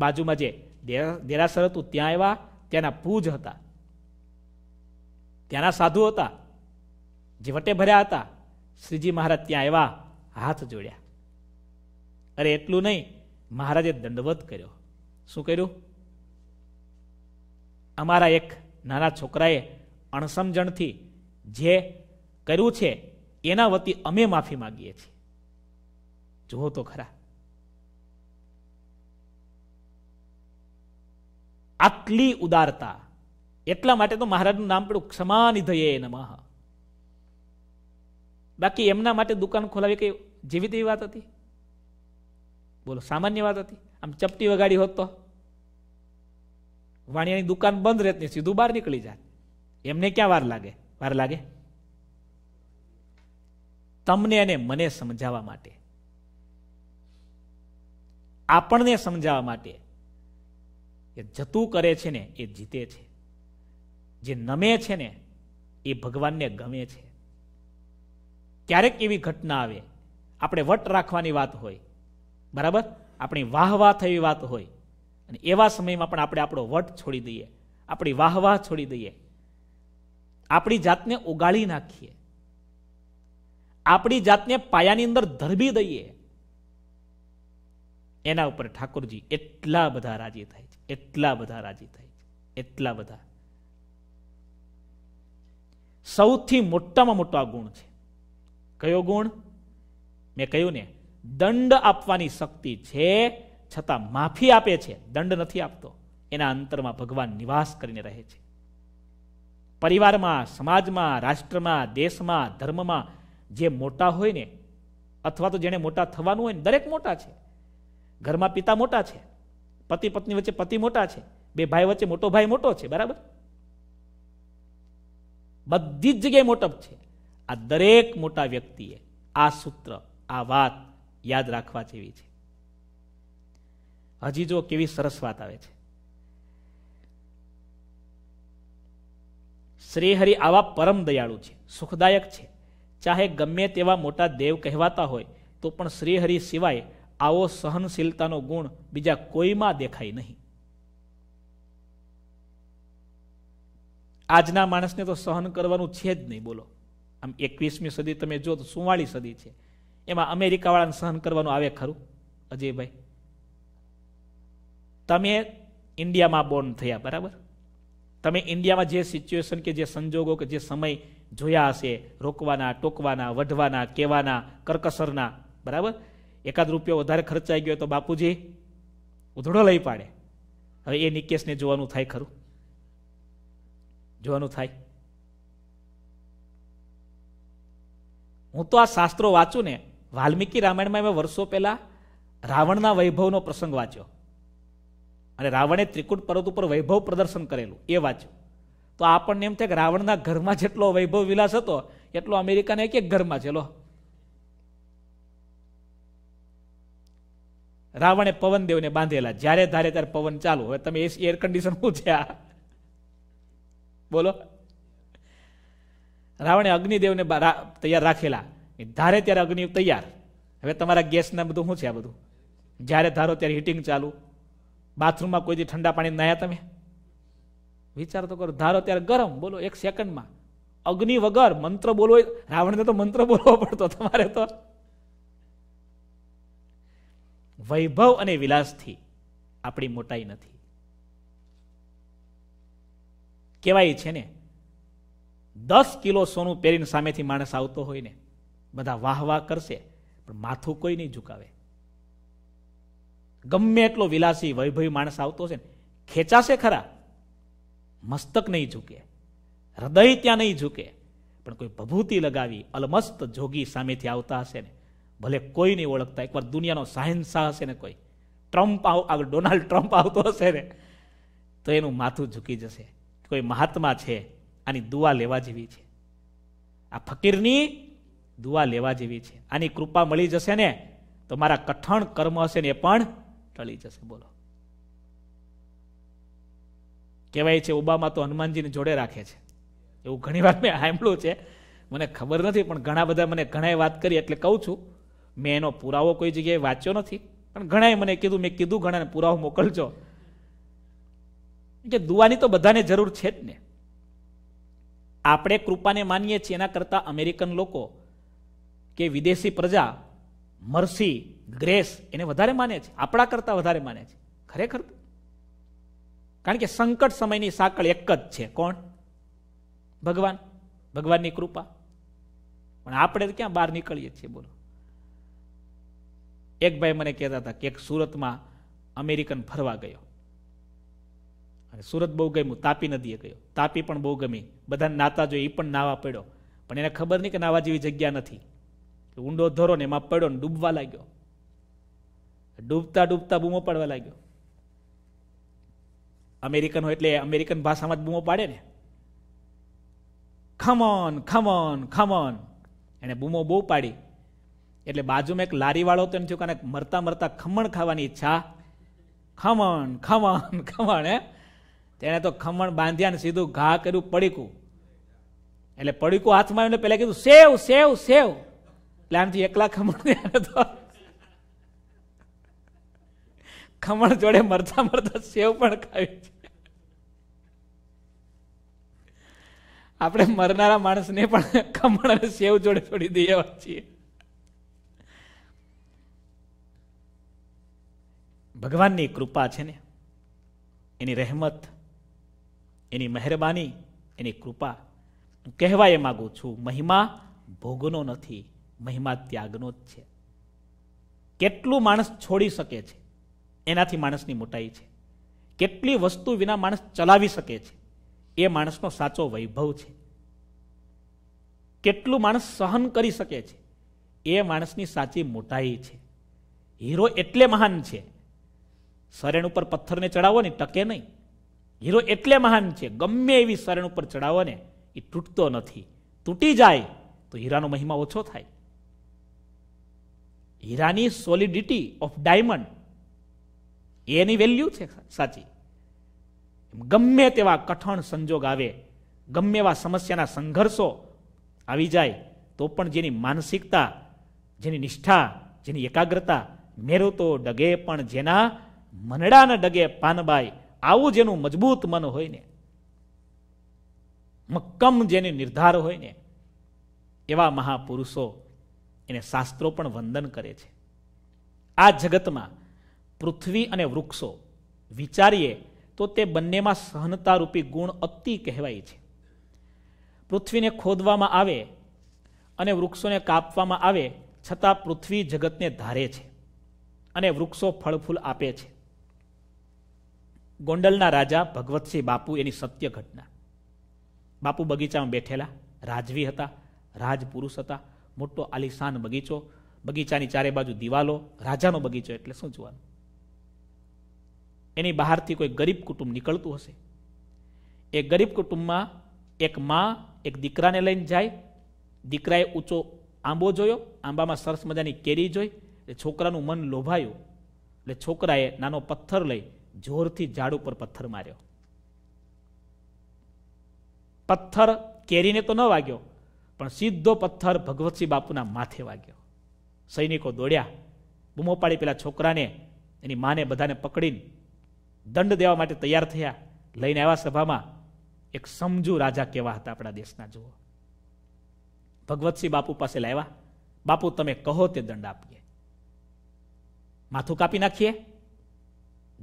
બાજુમાં જે દેરાસર હતું ત્યાં આવ્યા ત્યાંના પૂજ હતા ત્યાંના સાધુ હતા જે વટે ભર્યા હતા શ્રીજી મહારાજ ત્યાં આવ્યા હાથ જોડ્યા અરે એટલું નહીં મહારાજે દંડવત કર્યો શું કર્યું અમારા એક નાના છોકરાએ અણસમજણથી જે કર્યું છે એના વતી અમે માફી માગીએ છીએ જુઓ તો ખરા આટલી ઉદારતા એટલા માટે તો મહારાજનું નામ પડ્યું ક્ષમા ક્ષમાનિધયે નમઃ બાકી એમના માટે દુકાન ખોલાવી કઈ જેવી તેવી વાત હતી બોલો સામાન્ય વાત હતી આમ ચપટી વગાડી હોત તો વાણિયાની દુકાન બંધ રહેત ને સીધું બહાર નીકળી જાય એમને ક્યાં વાર લાગે વાર લાગે તમને અને મને સમજાવવા માટે આપણને સમજાવવા માટે એ જતું કરે છે ને એ જીતે છે જે નમે છે ને એ ભગવાનને ગમે છે ક્યારેક એવી ઘટના આવે આપણે વટ રાખવાની વાત હોય બરાબર આપણી વાહ વાહ થવી વાત હોય અને એવા સમયમાં પણ આપણે આપણો વટ છોડી દઈએ આપણી વાહ વાહ છોડી દઈએ આપણી જાતને ઉગાડી નાખીએ આપણી જાતને પાયાની અંદર ધરબી દઈએ એના ઉપર ઠાકોરજી એટલા બધા રાજી થાય છે એટલા બધા રાજી થાય છે એટલા બધા સૌથી મોટામાં મોટો આ ગુણ છે કયો ગુણ મેં કહ્યું ને દંડ આપવાની શક્તિ છે છતાં માફી આપે છે દંડ નથી આપતો એના અંતરમાં ભગવાન નિવાસ કરીને રહે છે પરિવારમાં સમાજમાં રાષ્ટ્રમાં દેશમાં ધર્મમાં જે મોટા હોય ને અથવા તો જેને મોટા થવાનું હોય ને દરેક મોટા છે ઘરમાં પિતા મોટા છે પતિ પત્ની વચ્ચે પતિ મોટા છે બે ભાઈ વચ્ચે મોટો ભાઈ મોટો છે બરાબર બધી જ જગ્યાએ મોટપ છે આ દરેક મોટા વ્યક્તિએ આ સૂત્ર આ વાત યાદ રાખવા જેવી છે હજી જો કેવી સરસ વાત આવે છે શ્રીહરિ આવા પરમ દયાળુ છે સુખદાયક છે ચાહે ગમે તેવા મોટા દેવ કહેવાતા હોય તો પણ શ્રીહરિ સિવાય આવો સહનશીલતાનો ગુણ બીજા કોઈમાં દેખાય નહીં આજના માણસને તો સહન કરવાનું છે જ નહીં બોલો આમ એકવીસમી સદી તમે જો ચુમ્વાળી સદી છે એમાં અમેરિકાવાળાને સહન કરવાનું આવે ખરું અજયભાઈ તમે ઇન્ડિયામાં બોર્ન થયા બરાબર તમે ઇન્ડિયામાં જે સિચ્યુએશન કે જે સંજોગો કે જે સમય જોયા હશે રોકવાના ટોકવાના વઢવાના કહેવાના કરકસરના બરાબર એકાદ રૂપિયો વધારે ખર્ચાઈ ગયો તો બાપુજી ઉધડો લઈ પાડે હવે એ નિકેશને જોવાનું થાય ખરું જોવાનું થાય હું તો આ શાસ્ત્રો વાંચું ને વાલ્મીકી રામાયણમાં મેં વર્ષો પહેલાં રાવણના વૈભવનો પ્રસંગ વાંચ્યો અને રાવણે ત્રિકુટ પર્વત ઉપર વૈભવ પ્રદર્શન કરેલું એ વાંચ્યું તો આપણને એમ થાય કે રાવણના ઘરમાં જેટલો વૈભવ વિલાસ હતો એટલો અમેરિકાના એક એક ઘરમાં છે લો રાવણે પવનદેવને બાંધેલા જ્યારે ધારે ત્યારે પવન ચાલુ હવે તમે એસી એર કન્ડિશન પૂછ્યા બોલો રાવણે અગ્નિદેવને તૈયાર રાખેલા ધારે ત્યારે અગ્નિ તૈયાર હવે તમારા ગેસના બધું શું છે આ બધું જ્યારે ધારો ત્યારે હીટિંગ ચાલુ બાથરૂમમાં કોઈ દી ઠંડા પાણી નાયા તમે વિચાર તો કરો ધારો ત્યારે ગરમ બોલો એક સેકન્ડમાં અગ્નિ વગર મંત્ર બોલવો રાવણને તો મંત્ર બોલવો પડતો તમારે તો વૈભવ અને વિલાસથી આપણી મોટાઈ નથી કહેવાય છે ને દસ કિલો સોનું પહેરીને સામેથી માણસ આવતો હોય ને બધા વાહ વાહ કરશે પણ માથું કોઈ નહીં ઝુકાવે ગમે એટલો વિલાસી વૈભવી માણસ આવતો છે ને ખેંચાશે ખરા મસ્તક નહીં ઝૂકે હૃદય ત્યાં નહીં ઝૂકે પણ કોઈ ભભૂતિ લગાવી અલમસ્ત જોગી સામેથી આવતા હશે ને ભલે કોઈ નહીં ઓળખતા એકવાર દુનિયાનો સાહિંસા હશે ને કોઈ ટ્રમ્પ આવ ડોનાલ્ડ ટ્રમ્પ આવતો હશે ને તો એનું માથું ઝૂકી જશે કોઈ મહાત્મા છે આની દુઆ લેવા જેવી છે આ ફકીરની દુઆ લેવા જેવી છે આની કૃપા મળી જશે ને તો મારા કઠણ કર્મ હશે ને એ પણ ટળી જશે બોલો કહેવાય છે ઓબામા તો હનુમાનજીને જોડે રાખે છે એવું ઘણી વાર મેં સાંભળ્યું છે મને ખબર નથી પણ ઘણા બધા મને ઘણાએ વાત કરી એટલે કહું છું મેં એનો પુરાવો કોઈ જગ્યાએ વાંચ્યો નથી પણ ઘણાએ મને કીધું મેં કીધું ઘણાને પુરાવો મોકલજો કે દુવાની તો બધાને જરૂર છે જ ને આપણે કૃપાને માનીએ છીએ એના કરતાં અમેરિકન લોકો કે વિદેશી પ્રજા મરસી ગ્રેસ એને વધારે માને છે આપણા કરતાં વધારે માને છે ખરેખર કારણ કે સંકટ સમયની સાંકળ એક જ છે કોણ ભગવાન ભગવાનની કૃપા પણ આપણે ક્યાં બહાર નીકળીએ છીએ બોલો એક ભાઈ મને કહેતા હતા કે એક સુરતમાં અમેરિકન ફરવા ગયો અને સુરત બહુ ગમ્યું તાપી નદીએ ગયો તાપી પણ બહુ ગમી બધાને નાતા જોઈએ એ પણ નાવા પડ્યો પણ એને ખબર નહીં કે નાવા જેવી જગ્યા નથી ઊંડો ધરો ને એમાં પડ્યો ને ડૂબવા લાગ્યો ડૂબતા ડૂબતા બૂમો પાડવા લાગ્યો અમેરિકન હોય એટલે અમેરિકન ભાષામાં જ બૂમો પાડે ને ખમન ખમન ખમન એને બૂમો બહુ પાડી એટલે બાજુમાં એક લારીવાળો હતો એમ થયું કે મરતા મરતા ખમણ ખાવાની ઈચ્છા ખમણ ખમણ ખમણ હે તેણે તો ખમણ બાંધ્યા ને સીધું ઘા કર્યું પડીકું એટલે પડીકું હાથમાં એટલે પેલા કીધું સેવ સેવ સેવ એટલે આમથી એકલા ખમણ ખમણ જોડે મરતા મરતા સેવ પણ ખાવી છે આપણે મરનારા માણસને પણ ખમણ અને સેવ જોડે છોડી દઈએ છીએ ભગવાનની કૃપા છે ને એની રહેમત એની મહેરબાની એની કૃપા હું કહેવા એ માગું છું મહિમા ભોગનો નથી મહિમા ત્યાગનો જ છે કેટલું માણસ છોડી શકે છે એનાથી માણસની મોટાઈ છે કેટલી વસ્તુ વિના માણસ ચલાવી શકે છે એ માણસનો સાચો વૈભવ છે કેટલું માણસ સહન કરી શકે છે એ માણસની સાચી મોટાઈ છે હીરો એટલે મહાન છે શરેણ ઉપર પથ્થરને ચડાવો ને ટકે નહીં હીરો એટલે મહાન છે ગમે એવી શરણ ઉપર ચડાવો ને એ તૂટતો નથી તૂટી જાય તો હીરાનો મહિમા ઓછો થાય હીરાની સોલિડિટી ઓફ ડાયમંડ એની વેલ્યુ છે સાચી ગમે તેવા કઠણ સંજોગ આવે ગમે એવા સમસ્યાના સંઘર્ષો આવી જાય તો પણ જેની માનસિકતા જેની નિષ્ઠા જેની એકાગ્રતા મેરો તો ડગે પણ જેના મનડાના ડગે પાનબાઈ આવું જેનું મજબૂત મન હોય ને મક્કમ જેને નિર્ધાર હોય ને એવા મહાપુરુષો એને શાસ્ત્રો પણ વંદન કરે છે આ જગતમાં પૃથ્વી અને વૃક્ષો વિચારીએ તો તે બંનેમાં સહનતારૂપી ગુણ અતિ કહેવાય છે પૃથ્વીને ખોદવામાં આવે અને વૃક્ષોને કાપવામાં આવે છતાં પૃથ્વી જગતને ધારે છે અને વૃક્ષો ફળફૂલ આપે છે ગોંડલના રાજા ભગવતસિંહ બાપુ એની સત્ય ઘટના બાપુ બગીચામાં બેઠેલા રાજવી હતા રાજપુરુષ હતા મોટો આલિશાન બગીચો બગીચાની ચારે બાજુ દિવાલો રાજાનો બગીચો એટલે શું જોવાનું એની બહારથી કોઈ ગરીબ કુટુંબ નીકળતું હશે એ ગરીબ કુટુંબમાં એક માં એક દીકરાને લઈને જાય દીકરાએ ઊંચો આંબો જોયો આંબામાં સરસ મજાની કેરી જોઈ એટલે છોકરાનું મન લોભાયું એટલે છોકરાએ નાનો પથ્થર લઈ જોરથી ઝાડ ઉપર પથ્થર માર્યો પથ્થર કેરીને તો ન વાગ્યો પણ સીધો પથ્થર ભગવતસિંહ બાપુના માથે વાગ્યો સૈનિકો દોડ્યા બૂમો પાડી પેલા છોકરાને એની માને બધાને પકડીને દંડ દેવા માટે તૈયાર થયા લઈને આવ્યા સભામાં એક સમજુ રાજા કેવા હતા આપણા દેશના જુઓ ભગવતસિંહ બાપુ પાસે લાવ્યા બાપુ તમે કહો તે દંડ આપીએ માથું કાપી નાખીએ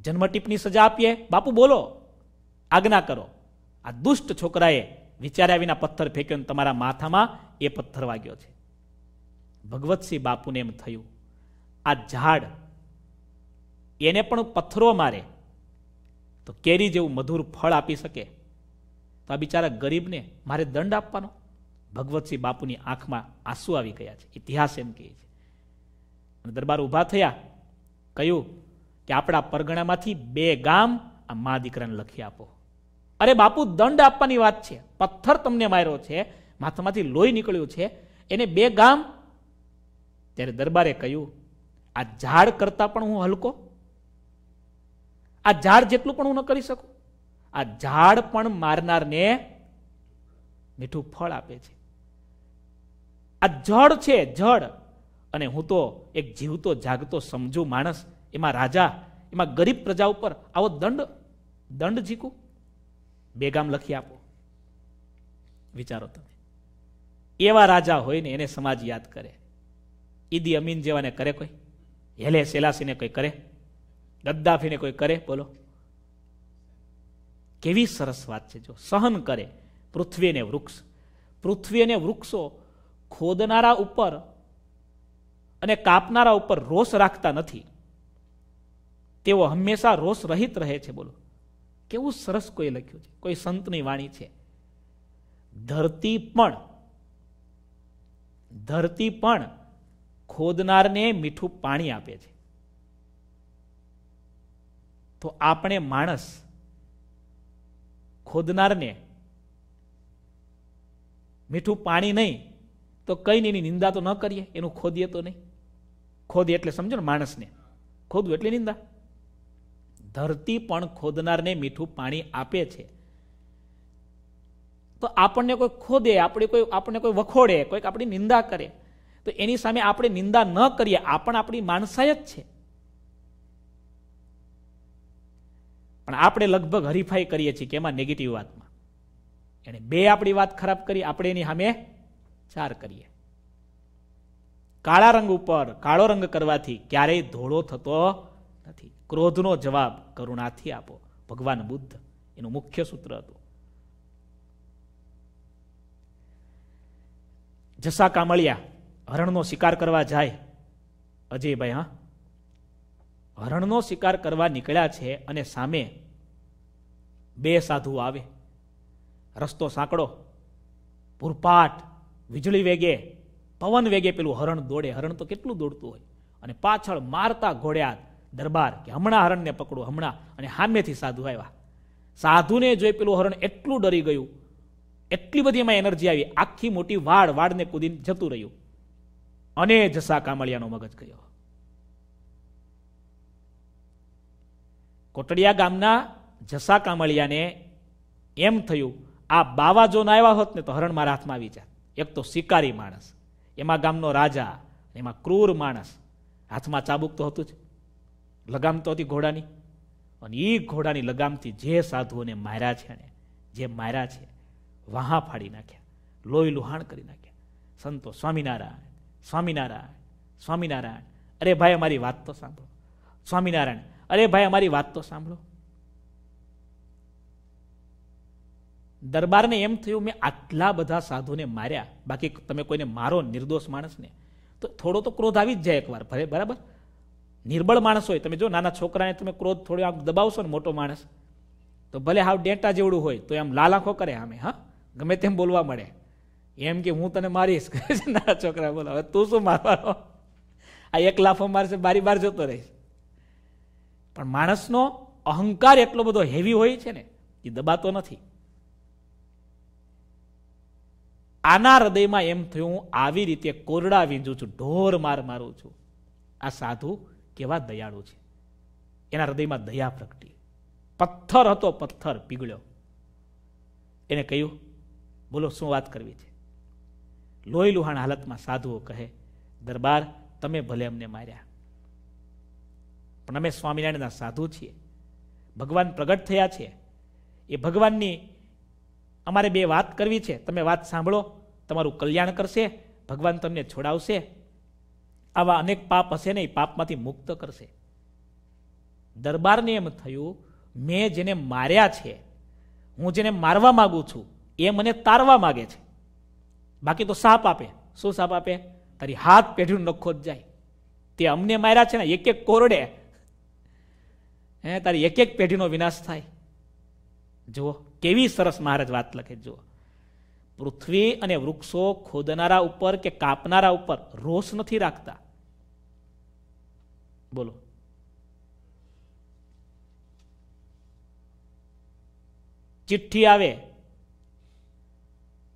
જન્મટીપની સજા આપીએ બાપુ બોલો આજ્ઞા કરો આ દુષ્ટ છોકરાએ વિચાર્યા વિના પથ્થર ફેંક્યો ને તમારા માથામાં એ પથ્થર વાગ્યો છે ભગવતસિંહ બાપુને એમ થયું આ ઝાડ એને પણ પથ્થરો મારે તો કેરી જેવું મધુર ફળ આપી શકે તો આ બિચારા ગરીબને મારે દંડ આપવાનો ભગવતસિંહ બાપુની આંખમાં આંસુ આવી ગયા છે ઇતિહાસ એમ કહે છે અને દરબાર ઊભા થયા કહ્યું કે આપણા પરગણામાંથી બે ગામ આ મા દીકરાને લખી આપો અરે બાપુ દંડ આપવાની વાત છે પથ્થર તમને માર્યો છે માથામાંથી લોહી નીકળ્યું છે એને બે ગામ ત્યારે દરબારે કહ્યું આ ઝાડ કરતા પણ હું હલકો આ ઝાડ જેટલું પણ હું ન કરી શકું આ ઝાડ પણ મારનારને મીઠું ફળ આપે છે આ જળ છે જળ અને હું તો એક જીવતો જાગતો સમજુ માણસ એમાં રાજા એમાં ગરીબ પ્રજા ઉપર આવો દંડ દંડ જીકું બેગામ લખી આપો વિચારો તમે એવા રાજા હોય ને એને સમાજ યાદ કરે ઈદી અમીન જેવાને કરે કોઈ હેલે સેલાસીને કોઈ કરે ગદ્દાફીને કોઈ કરે બોલો કેવી સરસ વાત છે જો સહન કરે પૃથ્વી અને વૃક્ષ પૃથ્વી અને વૃક્ષો ખોદનારા ઉપર અને કાપનારા ઉપર રોષ રાખતા નથી તેઓ હંમેશા રોષ રહિત રહે છે બોલો કેવું સરસ કોઈ લખ્યું છે કોઈ સંતની વાણી છે ધરતી પણ ધરતી પણ ખોદનારને મીઠું પાણી આપે છે તો આપણે માણસ ખોદનારને મીઠું પાણી નહીં તો કઈ એની નિંદા તો ન કરીએ એનું ખોદીએ તો નહીં ખોદીએ એટલે સમજો ને માણસને ખોદવું એટલે નિંદા ધરતી પણ ખોદનારને મીઠું પાણી આપે છે તો આપણને કોઈ ખોદે આપણે કોઈ આપણને કોઈ વખોડે કોઈક આપણી નિંદા કરે તો એની સામે આપણે નિંદા ન કરીએ આ આપણી માણસાઈ જ છે પણ આપણે લગભગ હરીફાઈ કરીએ છીએ કે એમાં નેગેટિવ વાતમાં એને બે આપણી વાત ખરાબ કરી આપણે એની સામે ચાર કરીએ કાળા રંગ ઉપર કાળો રંગ કરવાથી ક્યારેય ધોળો થતો નથી ક્રોધનો જવાબ કરુણાથી આપો ભગવાન બુદ્ધ એનું મુખ્ય સૂત્ર હતું જસા કામળિયા હરણનો શિકાર કરવા જાય અજયભાઈ હા હરણનો શિકાર કરવા નીકળ્યા છે અને સામે બે સાધુ આવે રસ્તો સાંકડો પૂરપાટ વીજળી વેગે પવન વેગે પેલું હરણ દોડે હરણ તો કેટલું દોડતું હોય અને પાછળ મારતા ઘોડ્યા દરબાર કે હમણાં હરણને પકડો હમણાં અને હામેથી સાધુ આવ્યા સાધુને જોઈ પેલું હરણ એટલું ડરી ગયું એટલી બધી એમાં એનર્જી આવી આખી મોટી વાડ વાડને કૂદીને જતું રહ્યું અને જસા કામળિયાનો મગજ ગયો કોટડિયા ગામના જસા કામળિયાને એમ થયું આ બાવા જો ના આવ્યા હોત ને તો હરણ મારા હાથમાં આવી જાત એક તો શિકારી માણસ એમાં ગામનો રાજા એમાં ક્રૂર માણસ હાથમાં ચાબુક તો હતું જ લગામ તો હતી ઘોડાની અને એ ઘોડાની લગામથી જે સાધુઓને માર્યા છે ને જે માર્યા છે વાહા ફાડી નાખ્યા લોહી લુહાણ કરી નાખ્યા સંતો સ્વામિનારાયણ સ્વામિનારાયણ સ્વામિનારાયણ અરે ભાઈ અમારી વાત તો સાંભળો સ્વામિનારાયણ અરે ભાઈ અમારી વાત તો સાંભળો દરબારને એમ થયું મેં આટલા બધા સાધુને માર્યા બાકી તમે કોઈને મારો નિર્દોષ માણસને તો થોડો તો ક્રોધ આવી જ જાય એકવાર ભલે બરાબર નિર્બળ માણસ હોય તમે જો નાના છોકરાને તમે ક્રોધ થોડો આમ દબાવશો ને મોટો માણસ તો ભલે હાવ ડેટા જેવડું હોય તો એમ લાલાખો કરે આમે હા ગમે તેમ બોલવા મળે એમ કે હું તને મારીશ કહે છે નાના છોકરા બોલાવે તું શું મારવાનો આ એક લાફો મારશે બારી બાર જતો રહીશ પણ માણસનો અહંકાર એટલો બધો હેવી હોય છે ને એ દબાતો નથી આના હૃદયમાં એમ થયું હું આવી રીતે કોરડા વીંજું છું ઢોર માર મારું છું આ સાધુ કેવા દયાળુ છે એના હૃદયમાં દયા પ્રગટી પથ્થર હતો પથ્થર પીગળ્યો એને કહ્યું બોલો શું વાત કરવી છે લોહી લુહાણ હાલતમાં સાધુઓ કહે દરબાર તમે ભલે અમને માર્યા પણ અમે સ્વામિનારાયણના સાધુ છીએ ભગવાન પ્રગટ થયા છે એ ભગવાનની અમારે બે વાત કરવી છે તમે વાત સાંભળો તમારું કલ્યાણ કરશે ભગવાન તમને છોડાવશે આવા અનેક પાપ હશે ને એ પાપમાંથી મુક્ત કરશે દરબારને એમ થયું મેં જેને માર્યા છે હું જેને મારવા માગું છું એ મને તારવા માગે છે બાકી તો સાપ આપે શું સાપ આપે તારી હાથ પેઢીનું નખો જ જાય તે અમને માર્યા છે ને એક એક કોરડે હે તારી એક એક પેઢીનો વિનાશ થાય જુઓ કેવી સરસ મહારાજ વાત લખે જુઓ પૃથ્વી અને વૃક્ષો ખોદનારા ઉપર કે કાપનારા ઉપર રોષ નથી રાખતા બોલો ચિઠ્ઠી આવે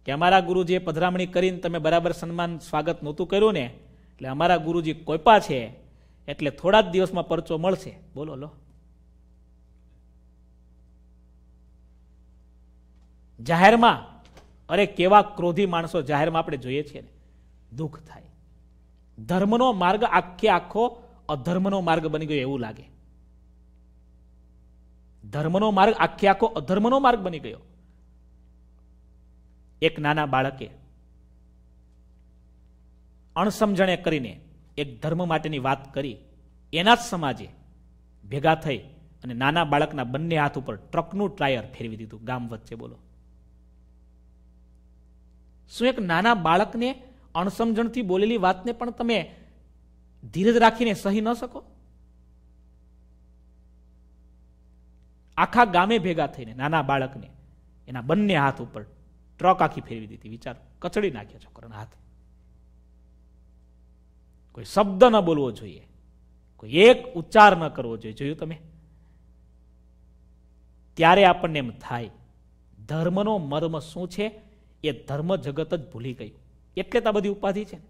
કે અમારા ગુરુજીએ પધરામણી કરીને તમે બરાબર સન્માન સ્વાગત નહોતું કર્યું ને એટલે અમારા ગુરુજી કોઈપા છે એટલે થોડા જ દિવસમાં પરચો મળશે બોલો લો જાહેરમાં અરે કેવા ક્રોધી માણસો જાહેરમાં આપણે જોઈએ છીએ દુઃખ થાય ધર્મનો માર્ગ આખે આખો અધર્મનો માર્ગ બની ગયો એવું લાગે ધર્મનો માર્ગ આખે આખો અધર્મનો માર્ગ બની ગયો એક નાના બાળકે અણસમજણે કરીને એક ધર્મ માટેની વાત કરી એના જ સમાજે ભેગા થઈ અને નાના બાળકના બંને હાથ ઉપર ટ્રકનું ટાયર ફેરવી દીધું ગામ વચ્ચે બોલો શું એક નાના બાળકને અણસમજણથી બોલેલી વાતને પણ તમે ધીરજ રાખીને સહી ન શકો આખા ગામે ભેગા થઈને નાના બાળકને એના બંને હાથ ઉપર ટ્રક આખી ફેરવી દીધી વિચાર કચડી નાખ્યા છોકરાના હાથ કોઈ શબ્દ ન બોલવો જોઈએ કોઈ એક ઉચ્ચાર ન કરવો જોઈએ જોયું તમે ત્યારે આપણને એમ થાય ધર્મનો મર્મ શું છે એ ધર્મ જગત જ ભૂલી ગયું એટલે તો બધી ઉપાધિ છે ને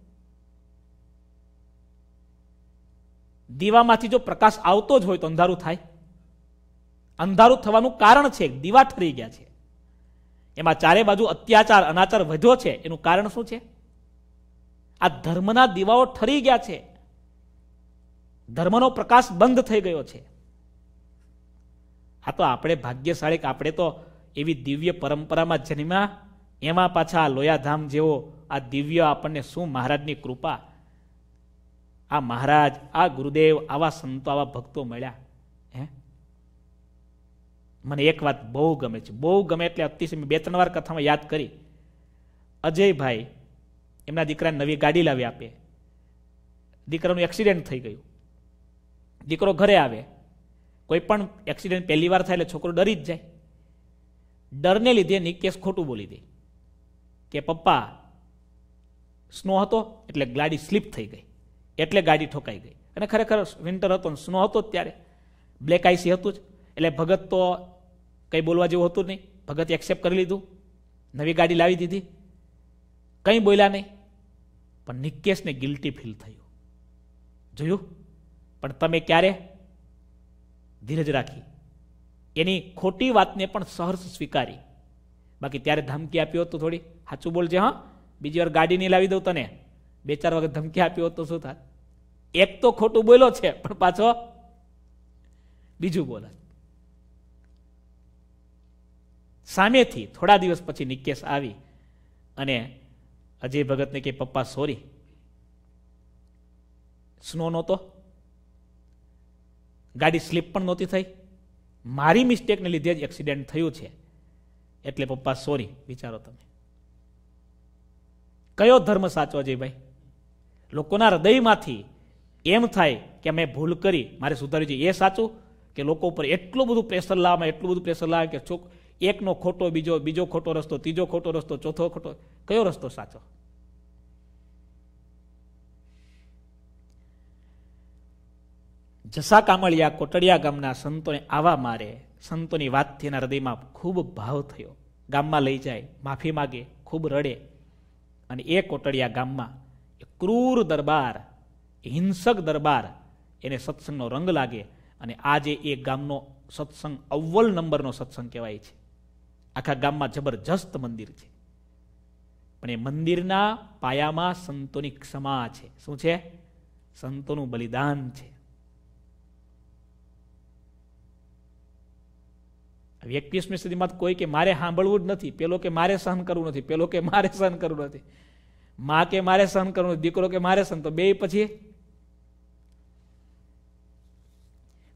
દીવામાંથી જો પ્રકાશ આવતો જ હોય તો અંધારું થાય અંધારું થવાનું કારણ છે દીવા ઠરી ગયા છે એમાં ચારે બાજુ અત્યાચાર અનાચાર વધ્યો છે એનું કારણ શું છે આ ધર્મના દીવાઓ ઠરી ગયા છે ધર્મનો પ્રકાશ બંધ થઈ ગયો છે હા તો આપણે ભાગ્યશાળી કે આપણે તો એવી દિવ્ય પરંપરામાં જન્મ્યા એમાં પાછા લોયાધામ જેવો આ દિવ્ય આપણને શું મહારાજની કૃપા આ મહારાજ આ ગુરુદેવ આવા સંતો આવા ભક્તો મળ્યા હે મને એક વાત બહુ ગમે છે બહુ ગમે એટલે અતિશય બે ત્રણ વાર કથામાં યાદ કરી અજયભાઈ એમના દીકરાને નવી ગાડી લાવી આપે દીકરાનું એક્સિડન્ટ થઈ ગયું દીકરો ઘરે આવે કોઈ પણ એક્સિડન્ટ પહેલી વાર થાય એટલે છોકરો ડરી જ જાય ડરને લીધે નિકેસ ખોટું બોલી દે કે પપ્પા સ્નો હતો એટલે ગાડી સ્લીપ થઈ ગઈ એટલે ગાડી ઠોકાઈ ગઈ અને ખરેખર વિન્ટર હતો ને સ્નો હતો ત્યારે બ્લેક આઈસી હતું જ એટલે ભગત તો કંઈ બોલવા જેવું હતું નહીં ભગત એક્સેપ્ટ કરી લીધું નવી ગાડી લાવી દીધી કંઈ બોલ્યા નહીં પણ નિકેશને ગિલ્ટી ફીલ થયું જોયું પણ તમે ક્યારે ધીરજ રાખી એની ખોટી વાતને પણ સહર્ષ સ્વીકારી બાકી ત્યારે ધમકી આપ્યો હતો થોડી સાચું બોલજે હા બીજી વાર ગાડી નહીં લાવી દઉં તને બે ચાર વખત ધમકી આપ્યો હતો શું થાય એક તો ખોટું બોલો છે પણ પાછો બીજું બોલે સામેથી થોડા દિવસ પછી નિકેશ આવી અને અજય ભગતને કે પપ્પા સોરી સ્નો નહોતો ગાડી સ્લીપ પણ નહોતી થઈ મારી મિસ્ટેકને લીધે જ એક્સિડન્ટ થયું છે એટલે પપ્પા સોરી વિચારો તમે કયો ધર્મ સાચો અજયભાઈ લોકોના હૃદયમાંથી એમ થાય કે મેં ભૂલ કરી મારે સુધારવી જોઈએ એ સાચું કે લોકો ઉપર એટલું બધું પ્રેશર લાવવામાં એટલું બધું પ્રેશર લાવે કે છોક એકનો ખોટો બીજો બીજો ખોટો રસ્તો ત્રીજો ખોટો રસ્તો ચોથો ખોટો કયો રસ્તો સાચો જસા કામળિયા કોટડિયા ગામના સંતોને આવા મારે સંતોની વાતથી એના હૃદયમાં ખૂબ ભાવ થયો ગામમાં લઈ જાય માફી માગે ખૂબ રડે અને એ કોટડિયા ગામમાં ક્રૂર દરબાર હિંસક દરબાર એને સત્સંગનો રંગ લાગે અને આજે એ ગામનો સત્સંગ અવ્વલ નંબરનો સત્સંગ કહેવાય છે આખા ગામમાં જબરજસ્ત મંદિર છે પણ એ મંદિરના પાયામાં સંતોની ક્ષમા છે શું છે સંતોનું બલિદાન છે એકવીસમી સદીમાં કોઈ કે મારે સાંભળવું જ નથી પેલો કે મારે સહન કરવું નથી પેલો કે મારે સહન કરવું નથી મા કે મારે સહન કરવું નથી દીકરો કે મારે સહન તો બે પછી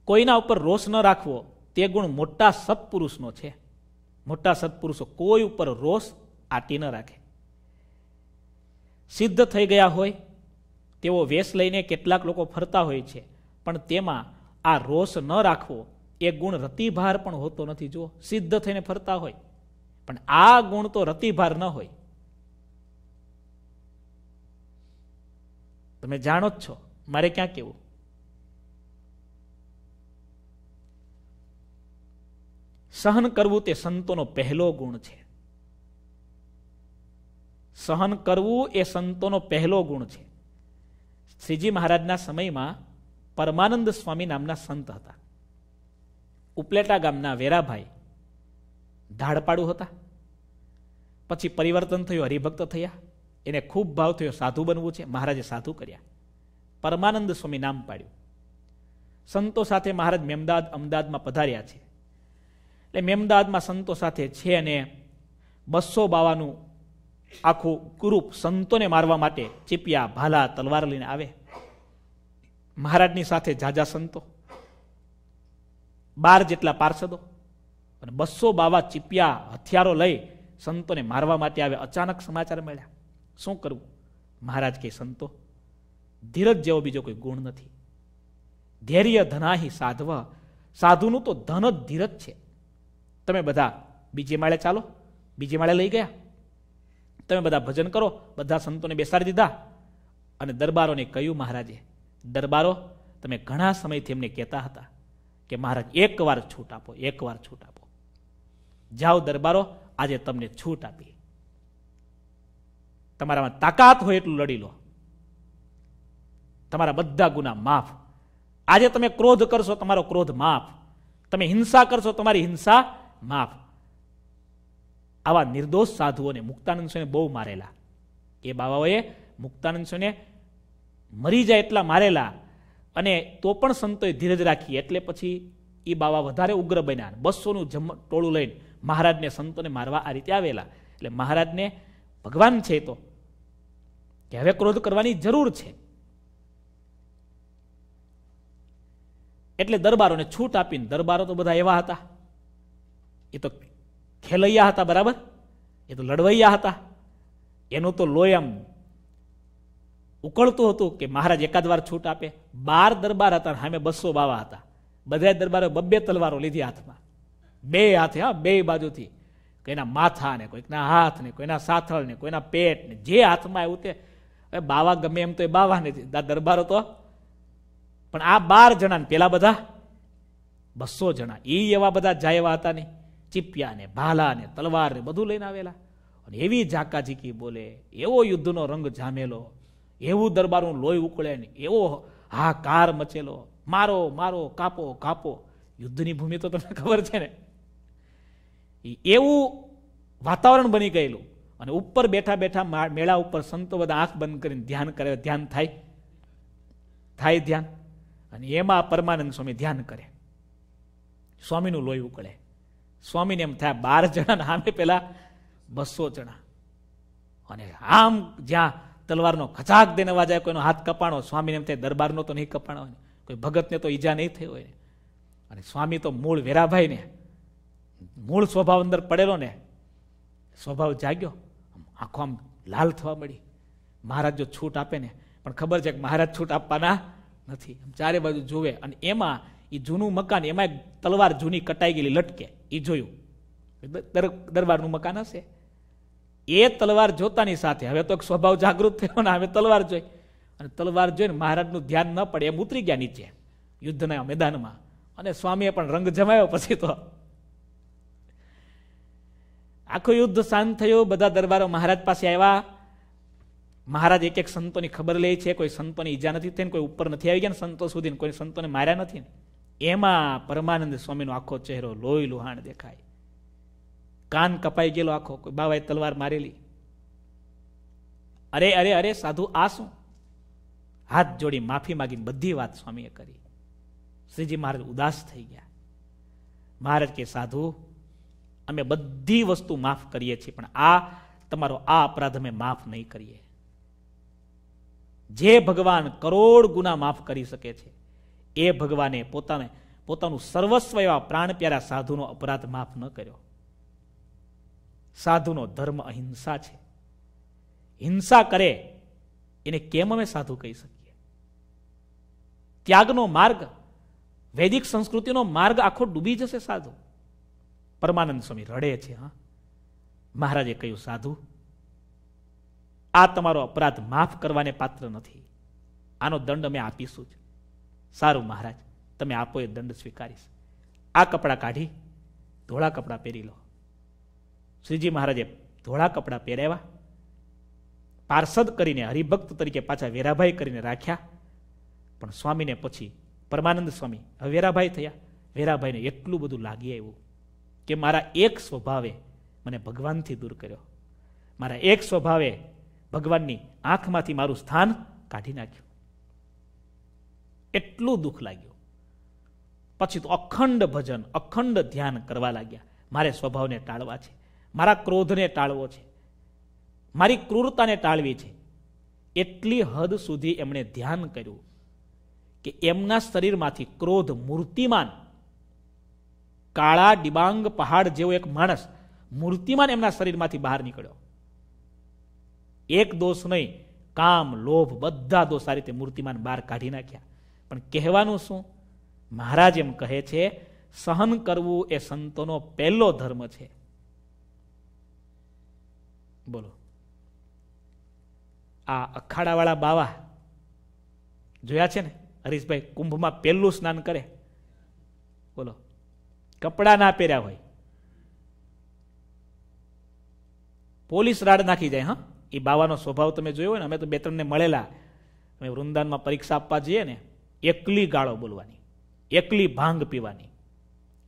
કોઈના ઉપર રોષ ન રાખવો તે ગુણ મોટા સત્પુરુષનો છે મોટા સત્પુરુષો કોઈ ઉપર રોષ આટી ન રાખે સિદ્ધ થઈ ગયા હોય તેઓ વેશ લઈને કેટલાક લોકો ફરતા હોય છે પણ તેમાં આ રોષ ન રાખવો એ ગુણ રતિભાર પણ હોતો નથી જો સિદ્ધ થઈને ફરતા હોય પણ આ ગુણ તો રતિભાર ન હોય તમે જાણો જ છો મારે ક્યાં કેવું સહન કરવું તે સંતોનો પહેલો ગુણ છે સહન કરવું એ સંતોનો પહેલો ગુણ છે શ્રીજી મહારાજના સમયમાં પરમાનંદ સ્વામી નામના સંત હતા ઉપલેટા ગામના વેરાભાઈ ધાડપાડુ હતા પછી પરિવર્તન થયું હરિભક્ત થયા એને ખૂબ ભાવ થયો સાધુ બનવું છે મહારાજે સાધુ કર્યા પરમાનંદ સ્વામી નામ પાડ્યું સંતો સાથે મહારાજ મેમદાદ અમદાવાદમાં પધાર્યા છે એટલે મેમદાદમાં સંતો સાથે છે અને બસો બાવાનું આખું ગ્રુપ સંતોને મારવા માટે ચીપિયા ભાલા તલવાર લઈને આવે મહારાજની સાથે જાજા સંતો બાર જેટલા પાર્ષદો અને બસો બાવા ચીપિયા હથિયારો લઈ સંતોને મારવા માટે આવે અચાનક સમાચાર મળ્યા શું કરવું મહારાજ કે સંતો ધીરજ જેવો બીજો કોઈ ગુણ નથી ધૈર્ય ધનાહી સાધવા સાધુનું તો ધન જ ધીરજ છે તમે બધા બીજે માળે ચાલો બીજે માળે લઈ ગયા તમે બધા ભજન કરો બધા સંતોને બેસાડી દીધા અને દરબારોને કહ્યું મહારાજે દરબારો તમે ઘણા સમયથી એમને કહેતા હતા કે મહારાજ એકવાર છૂટ આપો એકવાર છૂટ આપો જાઓ દરબારો આજે તમને છૂટ આપી તમારામાં તાકાત હોય એટલું લડી લો તમારા બધા ગુના માફ આજે તમે ક્રોધ કરશો તમારો ક્રોધ માફ તમે હિંસા કરશો તમારી હિંસા માફ આવા નિર્દોષ સાધુઓને મુક્તાનંદ સ્વામી બહુ મારેલા એ બાબાઓએ મુક્તાનંદ સ્વામીને મરી જાય એટલા મારેલા અને તો પણ સંતોએ ધીરજ રાખી એટલે પછી એ બાવા વધારે ઉગ્ર બન્યા બસોનું જમ ટોળું લઈને મહારાજને સંતોને મારવા આ રીતે આવેલા એટલે મહારાજને ભગવાન છે તો કે હવે ક્રોધ કરવાની જરૂર છે એટલે દરબારોને છૂટ આપીને દરબારો તો બધા એવા હતા એ તો ખેલૈયા હતા બરાબર એ તો લડવૈયા હતા એનું તો લોયમ ઉકળતું હતું કે મહારાજ એકાદ વાર છૂટ આપે બાર દરબાર હતા સામે બસો બાવા હતા બધા દરબારો બબ્બે તલવારો લીધી હાથમાં બે હાથે હા બે બાજુથી કોઈના માથા ને કોઈકના હાથ ને કોઈના સાથળ ને કોઈના પેટ ને જે હાથમાં આવ્યું તે બાવા ગમે એમ તો એ બાવા નથી દરબારો તો પણ આ બાર જણા ને પેલા બધા બસો જણા એ એવા બધા જાય એવા હતા નહીં ચીપિયા ને ભાલા ને તલવાર ને બધું લઈને આવેલા અને એવી ઝાકાઝીકી બોલે એવો યુદ્ધનો રંગ જામેલો એવું દરબારનું લોહી ઉકળે ને એવો હાકાર મચેલો મારો મારો કાપો કાપો યુદ્ધની ભૂમિ તો તમને ખબર છે ને એવું વાતાવરણ બની ગયેલું અને ઉપર બેઠા બેઠા મેળા ઉપર સંતો બધા આંખ બંધ કરીને ધ્યાન કરે ધ્યાન થાય થાય ધ્યાન અને એમાં પરમાનંદ સ્વામી ધ્યાન કરે સ્વામીનું લોહી ઉકળે સ્વામીને એમ થયા બાર જણા સામે પેલા બસો જણા અને આમ જ્યાં તલવારનો ખચાક દેને વાજાય કોઈનો હાથ કપાણો સ્વામીને એમ થાય દરબારનો તો નહીં કપાણો કોઈ ભગતને તો ઈજા નહીં થઈ હોય અને સ્વામી તો મૂળ વેરાભાઈને મૂળ સ્વભાવ અંદર પડેલો ને સ્વભાવ જાગ્યો આંખો આમ લાલ થવા મળી મહારાજ જો છૂટ આપે ને પણ ખબર છે કે મહારાજ છૂટ આપવાના નથી ચારે બાજુ જુએ અને એમાં એ જૂનું મકાન એમાં તલવાર જૂની કટાઈ ગયેલી લટકે એ જોયું દરબારનું મકાન હશે એ તલવાર જોતાની સાથે હવે તો સ્વભાવ જાગૃત થયો ને હવે તલવાર જોઈ અને તલવાર જોઈને મહારાજનું ધ્યાન ન પડે એમ ઉતરી ગયા નીચે યુદ્ધના મેદાનમાં અને સ્વામીએ પણ રંગ જમાયો પછી તો આખું યુદ્ધ શાંત થયું બધા દરબારો મહારાજ પાસે આવ્યા મહારાજ એક એક સંતોની ખબર લે છે કોઈ સંતોની ઈજા નથી થઈને કોઈ ઉપર નથી આવી ગયા ને સંતો સુધી કોઈ સંતોને માર્યા નથી ને એમાં પરમાનંદ સ્વામીનો આખો ચહેરો લોહી લુહાણ દેખાય કાન કપાઈ ગયેલો આખો કોઈ બાવાએ તલવાર મારેલી અરે અરે અરે સાધુ આ શું હાથ જોડી માફી માગીને બધી વાત સ્વામીએ કરી શ્રીજી મહારાજ ઉદાસ થઈ ગયા મહારાજ કે સાધુ અમે બધી વસ્તુ માફ કરીએ છીએ પણ આ તમારો આ અપરાધ અમે માફ નહીં કરીએ જે ભગવાન કરોડ ગુના માફ કરી શકે છે એ ભગવાને પોતાને પોતાનું સર્વસ્વ એવા પ્રાણ પ્યારા સાધુનો અપરાધ માફ ન કર્યો સાધુનો ધર્મ અહિંસા છે હિંસા કરે એને કેમ અમે સાધુ કહી શકીએ ત્યાગનો માર્ગ વૈદિક સંસ્કૃતિનો માર્ગ આખો ડૂબી જશે સાધુ પરમાનંદ સ્વામી રડે છે હા મહારાજે કહ્યું સાધુ આ તમારો અપરાધ માફ કરવાને પાત્ર નથી આનો દંડ અમે આપીશું જ સારું મહારાજ તમે આપો એ દંડ સ્વીકારીશ આ કપડાં કાઢી ધોળા કપડાં પહેરી લો શ્રીજી મહારાજે ધોળા કપડાં પહેરાવ્યા પાર્ષદ કરીને હરિભક્ત તરીકે પાછા વેરાભાઈ કરીને રાખ્યા પણ સ્વામીને પછી પરમાનંદ સ્વામી હવે વેરાભાઈ થયા વેરાભાઈને એટલું બધું લાગી આવ્યું કે મારા એક સ્વભાવે મને ભગવાનથી દૂર કર્યો મારા એક સ્વભાવે ભગવાનની આંખમાંથી મારું સ્થાન કાઢી નાખ્યું એટલું દુઃખ લાગ્યું પછી તો અખંડ ભજન અખંડ ધ્યાન કરવા લાગ્યા મારે સ્વભાવને ટાળવા છે મારા ક્રોધને ટાળવો છે મારી ક્રૂરતાને ટાળવી છે એટલી હદ સુધી એમણે ધ્યાન કર્યું કે એમના શરીરમાંથી ક્રોધ મૂર્તિમાન કાળા ડિબાંગ પહાડ જેવો એક માણસ મૂર્તિમાન એમના શરીરમાંથી બહાર નીકળ્યો એક દોષ નહીં કામ લોભ બધા દોષ આ રીતે મૂર્તિમાન બહાર કાઢી નાખ્યા પણ કહેવાનું શું મહારાજ એમ કહે છે સહન કરવું એ સંતોનો પહેલો ધર્મ છે બોલો આ અખાડાવાળા બાવા જોયા છે ને હરીશભાઈ કુંભમાં પહેલું સ્નાન કરે બોલો કપડાં ના પહેર્યા હોય પોલીસ રાડ નાખી જાય હા એ બાવાનો સ્વભાવ તમે જોયો હોય ને અમે તો બે ત્રણને મળેલા અમે વૃંદાવનમાં પરીક્ષા આપવા જઈએ ને એકલી ગાળો બોલવાની એકલી ભાંગ પીવાની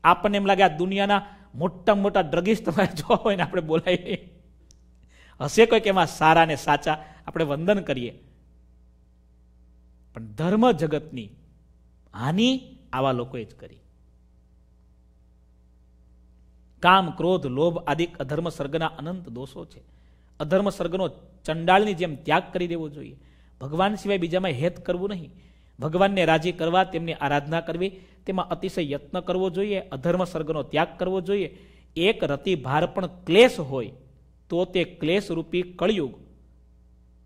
આપણને એમ લાગે આ દુનિયાના મોટા મોટા ડ્રગિસ્ટ તમારે જોવા હોય ને આપણે બોલાવીએ હશે કોઈક એમાં સારા ને સાચા આપણે વંદન કરીએ પણ ધર્મ જગતની હાનિ આવા લોકોએ જ કરી કામ ક્રોધ લોભ આદિ અધર્મ સર્ગના અનંત દોષો છે અધર્મ સર્ગનો ચંડાળની જેમ ત્યાગ કરી દેવો જોઈએ ભગવાન સિવાય બીજામાં હેત કરવું નહીં ભગવાનને રાજી કરવા તેમની આરાધના કરવી તેમાં અતિશય યત્ન કરવો જોઈએ અધર્મ સર્ગનો ત્યાગ કરવો જોઈએ એક રતિ ભાર પણ ક્લેશ હોય તો તે ક્લેશરૂપી કળિયુગ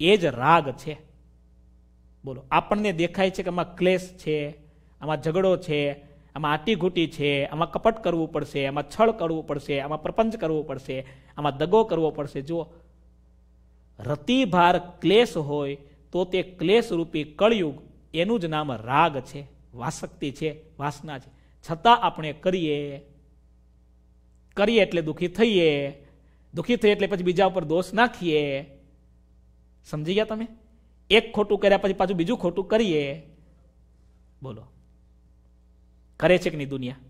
એ જ રાગ છે બોલો આપણને દેખાય છે કે આમાં ક્લેશ છે આમાં ઝઘડો છે આમાં આટીઘૂટી છે આમાં કપટ કરવું પડશે આમાં છળ કરવું પડશે આમાં પ્રપંચ કરવું પડશે આમાં દગો કરવો પડશે જો રતિભાર ક્લેશ હોય તો તે ક્લેશરૂપી કળિયુગ એનું જ નામ રાગ છે વાસક્તિ છે વાસના છે છતાં આપણે કરીએ કરીએ એટલે દુઃખી થઈએ દુઃખી થઈએ એટલે પછી બીજા ઉપર દોષ નાખીએ સમજી ગયા તમે એક ખોટું કર્યા પછી પાછું બીજું ખોટું કરીએ બોલો કરે છે કે નહીં દુનિયા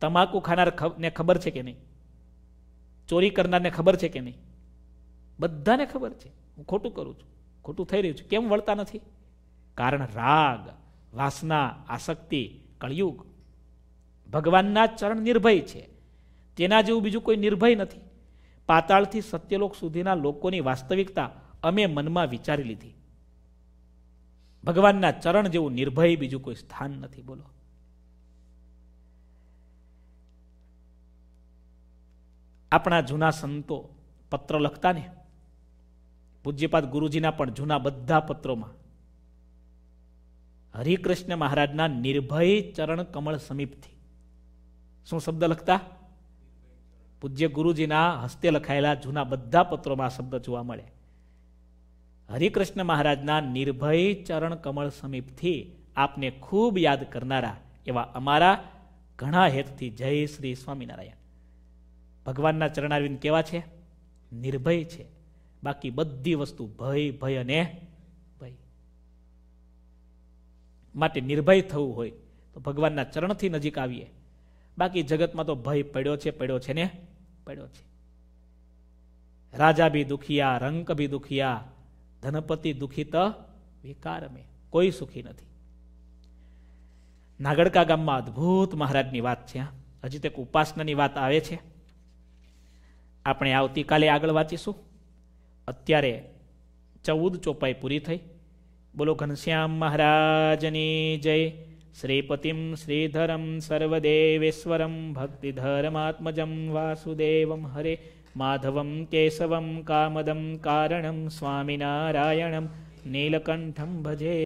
તમાકુ ખાનાર ને ખબર છે કે નહીં ચોરી કરનારને ખબર છે કે નહીં બધાને ખબર છે હું ખોટું કરું છું ખોટું થઈ રહ્યું છું કેમ વળતા નથી કારણ રાગ વાસના આસક્તિ કળિયુગ ભગવાનના ચરણ નિર્ભય છે તેના જેવું બીજું કોઈ નિર્ભય નથી પાતાળથી સત્યલોક સુધીના લોકોની વાસ્તવિકતા અમે મનમાં વિચારી લીધી ભગવાનના ચરણ જેવું નિર્ભય બીજું કોઈ સ્થાન નથી બોલો આપણા જૂના સંતો પત્ર લખતા ને પૂજ્યપાદ ગુરુજીના પણ જૂના બધા પત્રોમાં હરિકૃષ્ણ મહારાજના નિર્ભય ચરણ કમળ સમીપથી શું શબ્દ લખતા પૂજ્ય ગુરુજીના હસ્તે લખાયેલા જૂના બધા પત્રોમાં શબ્દ જોવા મળે હરિકૃષ્ણ મહારાજના નિર્ભય ચરણ કમળ સમીપથી આપને ખૂબ યાદ કરનારા એવા અમારા ઘણા હેતથી જય શ્રી સ્વામિનારાયણ ભગવાનના ચરણારવિંદ કેવા છે નિર્ભય છે બાકી બધી વસ્તુ ભય ભય અને માટે નિર્ભય થવું હોય તો ભગવાનના ચરણથી નજીક આવીએ બાકી જગતમાં તો ભય પડ્યો છે પડ્યો છે ને પડ્યો છે રાજા બી દુખિયા રંક બી દુખિયા ધનપતિ દુખિત વિકાર મેં કોઈ સુખી નથી નાગડકા ગામમાં અદ્ભુત મહારાજની વાત છે હજી તે એક ઉપાસનાની વાત આવે છે આપણે આવતીકાલે આગળ વાંચીશું અત્યારે ચૌદ ચોપાઈ પૂરી થઈ બોલો ઘનશ્યામ મહારાજની જય શ્રીપતિમ શ્રીધરમ સર્વદેવેશ્વરમ ભક્તિધરમાત્મજમ વાસુદેવમ હરે માધવમ કેશવમ કામદમ કારણમ સ્વામિનારાયણમ નીલકંઠમ ભજે